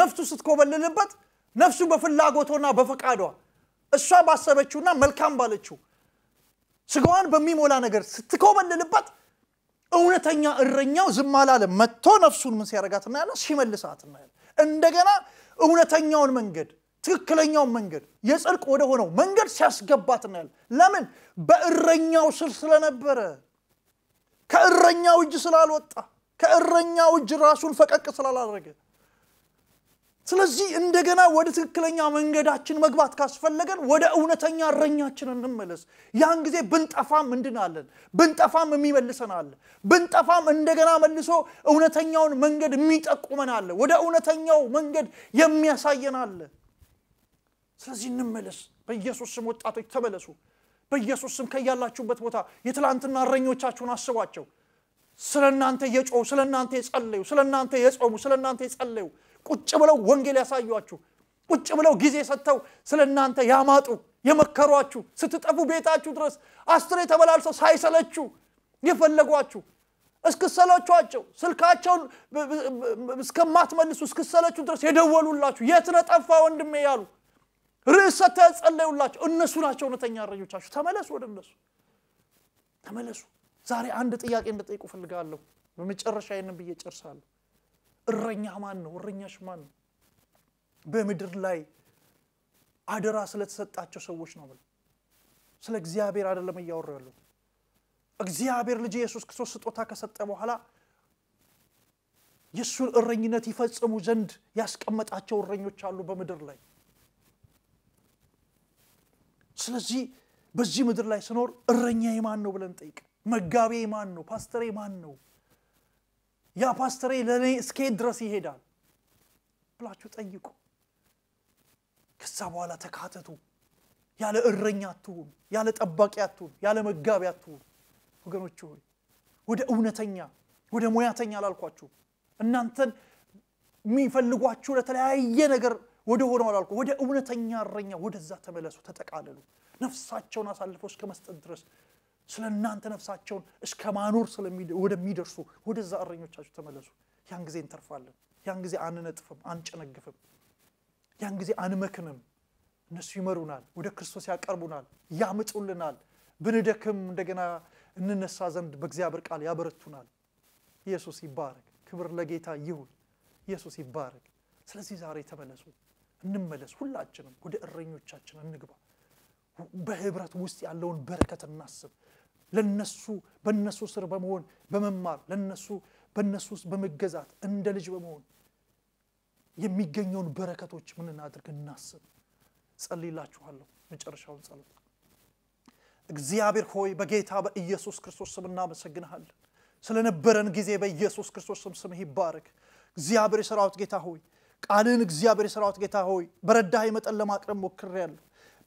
ነፍሱ ስትኮበልልበት ነፍሱ በፍላጎቶና በፈቃዷ እሷ ባሰበችውና መልካም ባለችው ስጋዋን በሚሞላ ነገር ስትኮበልልባት እውነተኛ እረኛው ዝም አላለም። መጥቶ ነፍሱን ምን ሲያረጋት እናያለን፣ ሲመልሳት እናያለን። እንደገና እውነተኛውን መንገድ ትክክለኛውን መንገድ የጽድቅ ወደ ሆነው መንገድ ሲያስገባት እናያለን። ለምን? በእረኛው ስር ስለነበረ፣ ከእረኛው እጅ ስላልወጣ፣ ከእረኛው እጅ ራሱን ፈቀቅ ስላላደረገ ስለዚህ እንደገና ወደ ትክክለኛ መንገዳችን መግባት ካስፈለገን ወደ እውነተኛ እረኛችን እንመለስ። ያን ጊዜ ብንጠፋም እንድናለን፣ ብንጠፋም የሚመልሰን አለ። ብንጠፋም እንደገና መልሶ እውነተኛውን መንገድ የሚጠቁመን አለ፣ ወደ እውነተኛው መንገድ የሚያሳየን አለ። ስለዚህ እንመለስ። በኢየሱስ ስም ወጣቶች ተመለሱ። በኢየሱስ ስም ከያላችሁበት ቦታ የትላንትና እረኞቻችሁን አስቧቸው። ስለ እናንተ የጮው፣ ስለ እናንተ የጸለዩ፣ ስለ እናንተ የጾሙ፣ ስለ እናንተ የጸለዩ ቁጭ ብለው ወንጌል ያሳዩችሁ ቁጭ ብለው ጊዜ ሰጥተው ስለ እናንተ ያማጡ፣ የመከሯችሁ፣ ስትጠፉ ቤታችሁ ድረስ አስትሬ ተበላልሰው ሳይሰለችሁ የፈለጓችሁ እስክሰለቿቸው ስልካቸውን እስከማትመልሱ እስክሰለችሁ ድረስ የደወሉላችሁ የት ጠፋ ወንድሜ ያሉ ርዕስ ሰጥተህ ጸለዩላቸው። እነሱ ናቸው እውነተኛ እረኞቻችሁ። ተመለሱ፣ ወደ እነሱ ተመለሱ። ዛሬ አንድ ጥያቄ እንደጠይቁ ፈልጋለሁ። በመጨረሻ ይንን ብዬ ጨርሳለሁ። እረኛ ማን ነው? እረኛሽ ማን ነው? በምድር ላይ አደራ ስለተሰጣቸው ሰዎች ነው ብለው ስለ እግዚአብሔር አይደለም እያወሩ ያሉት። እግዚአብሔር ልጅ ኢየሱስ ክርስቶስ ስጦታ ከሰጠ በኋላ የእሱን እረኝነት ይፈጽሙ ዘንድ ያስቀመጣቸው እረኞች አሉ በምድር ላይ። ስለዚህ በዚህ ምድር ላይ ስኖር እረኛ የማን ነው ብለን ጠይቅ። መጋቤ ማን ነው? ፓስተሬ ማን ነው? ያ ፓስተሬ ለእኔ እስከየት ድረስ ይሄዳል ብላችሁ ጠይቁ። ከዛ በኋላ ተካተቱ። ያለ እረኛ አትሁን ያለ ጠባቂ አትሁን ያለ መጋቢ አትሁን ወገኖች ሆይ ወደ እውነተኛ ወደ ሙያተኛ አላልኳችሁ። እናንተን የሚፈልጓችሁ ለተለያየ ነገር ወደ ሆነው አላልኩ። ወደ እውነተኛ እረኛ ወደዛ ተመለሱ፣ ተጠቃለሉ። ነፍሳቸውን አሳልፈው እስከ መስጠት ድረስ ስለ እናንተ ነፍሳቸውን እስከ ማኖር ወደሚደርሱ ወደዛ እረኞቻችሁ ተመለሱ። ያን ጊዜ እንተርፋለን። ያን ጊዜ አንነጥፍም፣ አንጨነግፍም። ያን ጊዜ አንመክንም። እነሱ ይመሩናል፣ ወደ ክርስቶስ ያቀርቡናል፣ ያምጡልናል። ብንደክም እንደገና እንነሳ ዘንድ በእግዚአብሔር ቃል ያበረቱናል። ኢየሱስ ይባረክ። ክብር ለጌታ ይሁን። ኢየሱስ ይባረክ። ስለዚህ ዛሬ ተመለሱ፣ እንመለስ። ሁላችንም ወደ እረኞቻችን እንግባ። በህብረት ውስጥ ያለውን በረከት እናስብ። ለነሱ በነሱ ስር በመሆን በመማር ለነሱ በነሱ ውስጥ በመገዛት እንደ ልጅ በመሆን የሚገኘውን በረከቶች ምን እናድርግ እናስብ። ጸልይላችኋለሁ። መጨረሻውን ጸሎት እግዚአብሔር ሆይ በጌታ በኢየሱስ ክርስቶስ ስም እናመሰግንሃለን። ስለነበረን ጊዜ በኢየሱስ ክርስቶስ ስም ስምህ ይባረክ። እግዚአብሔር የሰራዊት ጌታ ሆይ ቃልን እግዚአብሔር የሰራዊት ጌታ ሆይ በረዳህ መጠን ለማቅረብ ሞክሬያለሁ።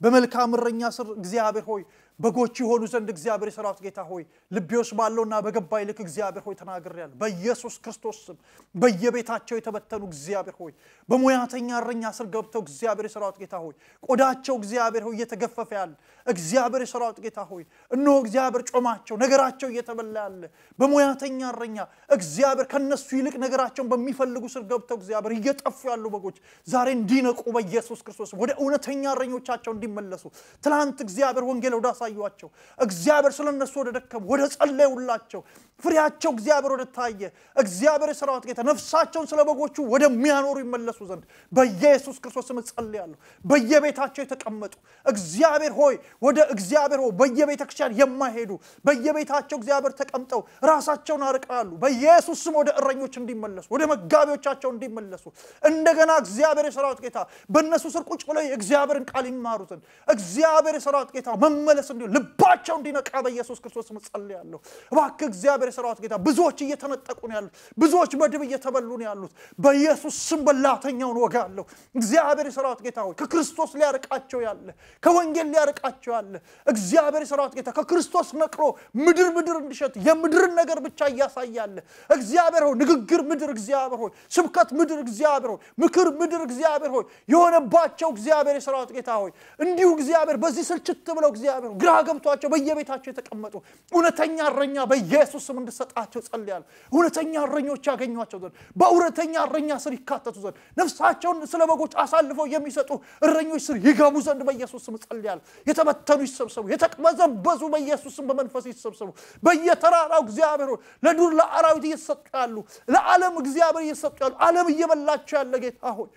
በመልካም እረኛ ስር እግዚአብሔር ሆይ በጎች የሆኑ ዘንድ እግዚአብሔር የሰራዊት ጌታ ሆይ ልቤውስ ባለውና በገባይ ልክ እግዚአብሔር ሆይ ተናግሬያለሁ። በኢየሱስ ክርስቶስ ስም በየቤታቸው የተበተኑ እግዚአብሔር ሆይ በሙያተኛ እረኛ ስር ገብተው እግዚአብሔር የሰራዊት ጌታ ሆይ ቆዳቸው እግዚአብሔር ሆይ እየተገፈፈ ያለ እግዚአብሔር የሰራዊት ጌታ ሆይ እነሆ እግዚአብሔር ጮማቸው ነገራቸው እየተበላ ያለ በሙያተኛ እረኛ እግዚአብሔር ከነሱ ይልቅ ነገራቸውን በሚፈልጉ ስር ገብተው እግዚአብሔር እየጠፉ ያሉ በጎች ዛሬ እንዲነቁ በኢየሱስ ክርስቶስ ወደ እውነተኛ እረኞቻቸው እንዲመለሱ ትላንት እግዚአብሔር ወንጌል ወዳሳዩቸው እግዚአብሔር ስለ እነሱ ወደ ደከሙ ወደ ጸለዩላቸው ፍሬያቸው እግዚአብሔር ወደ ታየ እግዚአብሔር የሰራዊት ጌታ ነፍሳቸውን ስለ በጎቹ ወደሚያኖሩ ይመለሱ ዘንድ በኢየሱስ ክርስቶስ ስም ጸልያለሁ። በየቤታቸው የተቀመጡ እግዚአብሔር ሆይ ወደ እግዚአብሔር በየቤተ ክርስቲያን የማይሄዱ በየቤታቸው እግዚአብሔር ተቀምጠው ራሳቸውን አርቃሉ። በኢየሱስ ስም ወደ እረኞች እንዲመለሱ፣ ወደ መጋቢዎቻቸው እንዲመለሱ እንደገና እግዚአብሔር የሰራዊት ጌታ በእነሱ ስር ቁጭ ብለው የእግዚአብሔርን ቃል ይማሩትን እግዚአብሔር የሰራዊት ጌታ መመለስ እንዲሆን ልባቸው እንዲነቃ በኢየሱስ ክርስቶስ ስም ጸልያለሁ። እባክህ እግዚአብሔር የሰራዊት ጌታ ብዙዎች እየተነጠቁ ነው ያሉት፣ ብዙዎች በድብ እየተበሉ ነው ያሉት። በኢየሱስ ስም በላተኛውን ወጋለሁ። እግዚአብሔር የሰራዊት ጌታ ሆይ ከክርስቶስ ሊያርቃቸው ያለ ከወንጌል ሊያርቃቸው ታደርጋቸዋለህ። እግዚአብሔር የሰራዊት ጌታ ከክርስቶስ ነቅሎ ምድር ምድር እንዲሸጥ የምድርን ነገር ብቻ እያሳያለህ። እግዚአብሔር ሆይ ንግግር ምድር፣ እግዚአብሔር ሆይ ስብከት ምድር፣ እግዚአብሔር ሆይ ምክር ምድር፣ እግዚአብሔር ሆይ የሆነባቸው እግዚአብሔር የሰራዊት ጌታ ሆይ እንዲሁ እግዚአብሔር በዚህ ስልችት ብለው እግዚአብሔር ግራ ገብቷቸው በየቤታቸው የተቀመጡ እውነተኛ እረኛ በኢየሱስ ስም እንድሰጣቸው ጸልያለሁ። እውነተኛ እረኞች ያገኟቸው ዘንድ በእውነተኛ እረኛ ስር ይካተቱ ዘንድ ነፍሳቸውን ስለ በጎች አሳልፈው የሚሰጡ እረኞች ስር ይገቡ ዘንድ በኢየሱስ ስም ጸልያለሁ። የተፈተኑ ይሰብሰቡ፣ የተቅበዘበዙ በኢየሱስም በመንፈስ ይሰብሰቡ። በየተራራው እግዚአብሔር ለዱር ለአራዊት እየተሰጡ ያሉ፣ ለዓለም እግዚአብሔር እየተሰጡ ያሉ፣ ዓለም እየበላቸው ያለ ጌታ ሆይ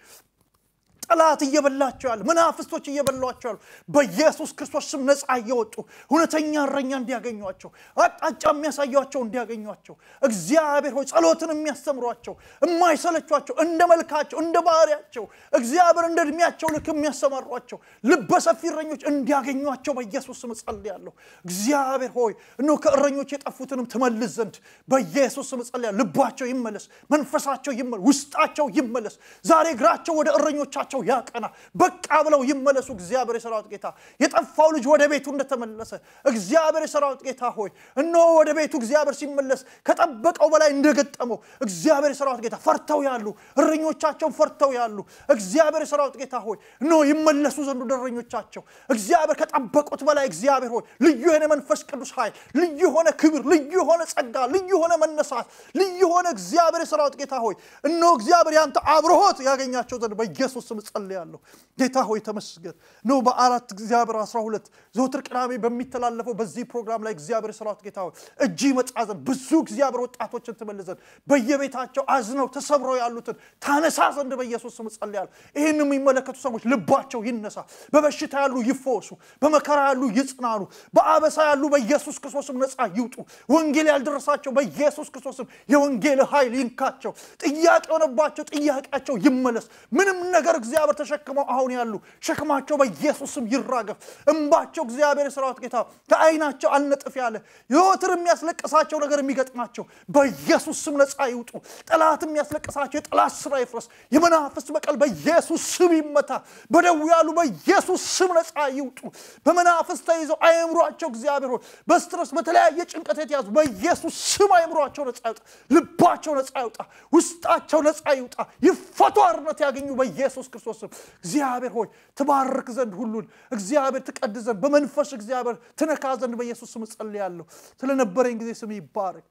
ጠላት እየበላቸዋል፣ መናፍስቶች እየበሏቸዋል። በኢየሱስ ክርስቶስ ስም ነፃ እየወጡ እውነተኛ እረኛ እንዲያገኟቸው፣ አቅጣጫ የሚያሳያቸው እንዲያገኟቸው፣ እግዚአብሔር ሆይ ጸሎትን የሚያስተምሯቸው የማይሰለቿቸው፣ እንደ መልካቸው እንደ ባህሪያቸው እግዚአብሔር እንደ እድሜያቸው ልክ የሚያሰማሯቸው ልበሰፊ እረኞች እንዲያገኟቸው በኢየሱስ ስም እጸልያለሁ። እግዚአብሔር ሆይ እነሆ ከእረኞች የጠፉትንም ትመልስ ዘንድ በኢየሱስ ስም እጸልያለሁ። ልባቸው ይመለስ፣ መንፈሳቸው ይመለስ፣ ውስጣቸው ይመለስ። ዛሬ እግራቸው ወደ እረኞቻቸው ፊታቸው ያቀና፣ በቃ ብለው ይመለሱ። እግዚአብሔር የሰራዊት ጌታ የጠፋው ልጅ ወደ ቤቱ እንደተመለሰ እግዚአብሔር የሰራዊት ጌታ ሆይ እነሆ ወደ ቤቱ እግዚአብሔር ሲመለስ ከጠበቀው በላይ እንደገጠመው እግዚአብሔር የሰራዊት ጌታ ፈርተው ያሉ እረኞቻቸውን ፈርተው ያሉ እግዚአብሔር የሰራዊት ጌታ ሆይ እነሆ ይመለሱ ዘንድ ወደ እረኞቻቸው እግዚአብሔር ከጠበቁት በላይ እግዚአብሔር ሆይ ልዩ የሆነ መንፈስ ቅዱስ ኃይል፣ ልዩ የሆነ ክብር፣ ልዩ የሆነ ጸጋ፣ ልዩ የሆነ መነሳት፣ ልዩ የሆነ እግዚአብሔር የሰራዊት ጌታ ሆይ እነሆ እግዚአብሔር ያንተ አብርሆት ያገኛቸው ዘንድ በኢየሱስ ስም ጸልያለሁ። ጌታ ሆይ ተመስገን ኖ በአራት እግዚአብሔር አስራ ሁለት ዘውትር ቅዳሜ በሚተላለፈው በዚህ ፕሮግራም ላይ እግዚአብሔር ስራት ጌታ ሆይ እጅ መጻዘን ብዙ እግዚአብሔር ወጣቶችን ትመልዘን፣ በየቤታቸው አዝነው ተሰብረው ያሉትን ታነሳ ዘንድ በኢየሱስ ስም ጸልያለሁ። ይህን የሚመለከቱ ሰዎች ልባቸው ይነሳ፣ በበሽታ ያሉ ይፈወሱ፣ በመከራ ያሉ ይጽናኑ፣ በአበሳ ያሉ በኢየሱስ ክርስቶስም ነጻ ይውጡ። ወንጌል ያልደረሳቸው በኢየሱስ ክርስቶስም የወንጌል ኃይል ይንካቸው። ጥያቄ የሆነባቸው ጥያቄያቸው ይመለስ። ምንም ነገር እግዚአብሔር እግዚአብሔር ተሸክመው አሁን ያሉ ሸክማቸው በኢየሱስም ይራገፍ። እንባቸው እግዚአብሔር የሰራዊት ጌታ ከአይናቸው አልነጥፍ ያለ ሕይወትን የሚያስለቅሳቸው ነገር የሚገጥማቸው በኢየሱስም ነፃ ይውጡ። ጠላት የሚያስለቅሳቸው የጠላት ስራ ይፍረስ። የመናፍስት በቀል በኢየሱስም ይመታ። በደዌ ያሉ በኢየሱስም ነፃ ይውጡ። በመናፍስ ተይዘው አይምሯቸው እግዚአብሔር ሆይ በስትረስ በተለያየ ጭንቀት የተያዙ በኢየሱስም ስም አይምሯቸው ነፃ ይውጣ። ልባቸው ነፃ ይውጣ። ውስጣቸው ነፃ ይውጣ። ይፈቱ። አርነት ያገኙ በኢየሱስ ክርስቶስ ስም እግዚአብሔር ሆይ ትባርክ ዘንድ ሁሉን እግዚአብሔር ትቀድ ዘንድ በመንፈስ እግዚአብሔር ትነካ ዘንድ በኢየሱስ ስም እጸልያለሁ። ስለነበረኝ ጊዜ ስም ይባረክ።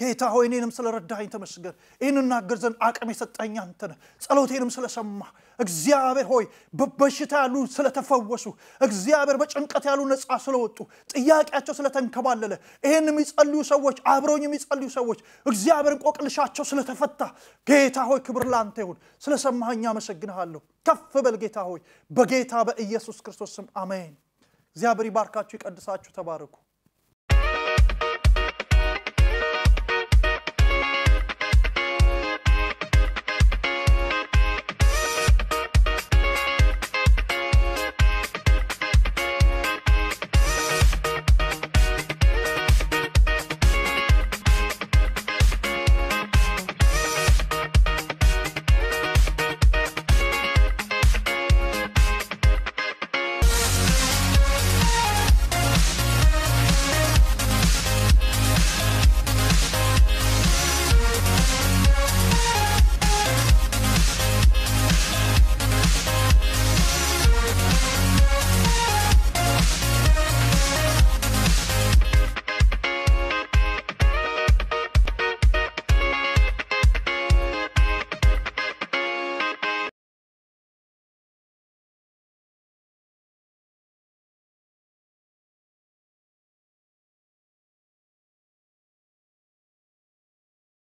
ጌታ ሆይ እኔንም ስለረዳኸኝ ተመስገን። ይህን እናገር ዘንድ አቅም የሰጠኝ ንተነ ጸሎቴንም ስለሰማ እግዚአብሔር ሆይ በበሽታ ያሉ ስለተፈወሱ፣ እግዚአብሔር በጭንቀት ያሉ ነፃ ስለወጡ፣ ጥያቄያቸው ስለተንከባለለ፣ ይህን የሚጸልዩ ሰዎች አብረውኝ የሚጸልዩ ሰዎች እግዚአብሔር እንቆቅልሻቸው ስለተፈታ፣ ጌታ ሆይ ክብር ላንተ ይሁን። ስለሰማኸኝ አመሰግንሃለሁ። ከፍ በል ጌታ ሆይ፣ በጌታ በኢየሱስ ክርስቶስ ስም አሜን። እግዚአብሔር ይባርካችሁ፣ ይቀድሳችሁ፣ ተባረኩ።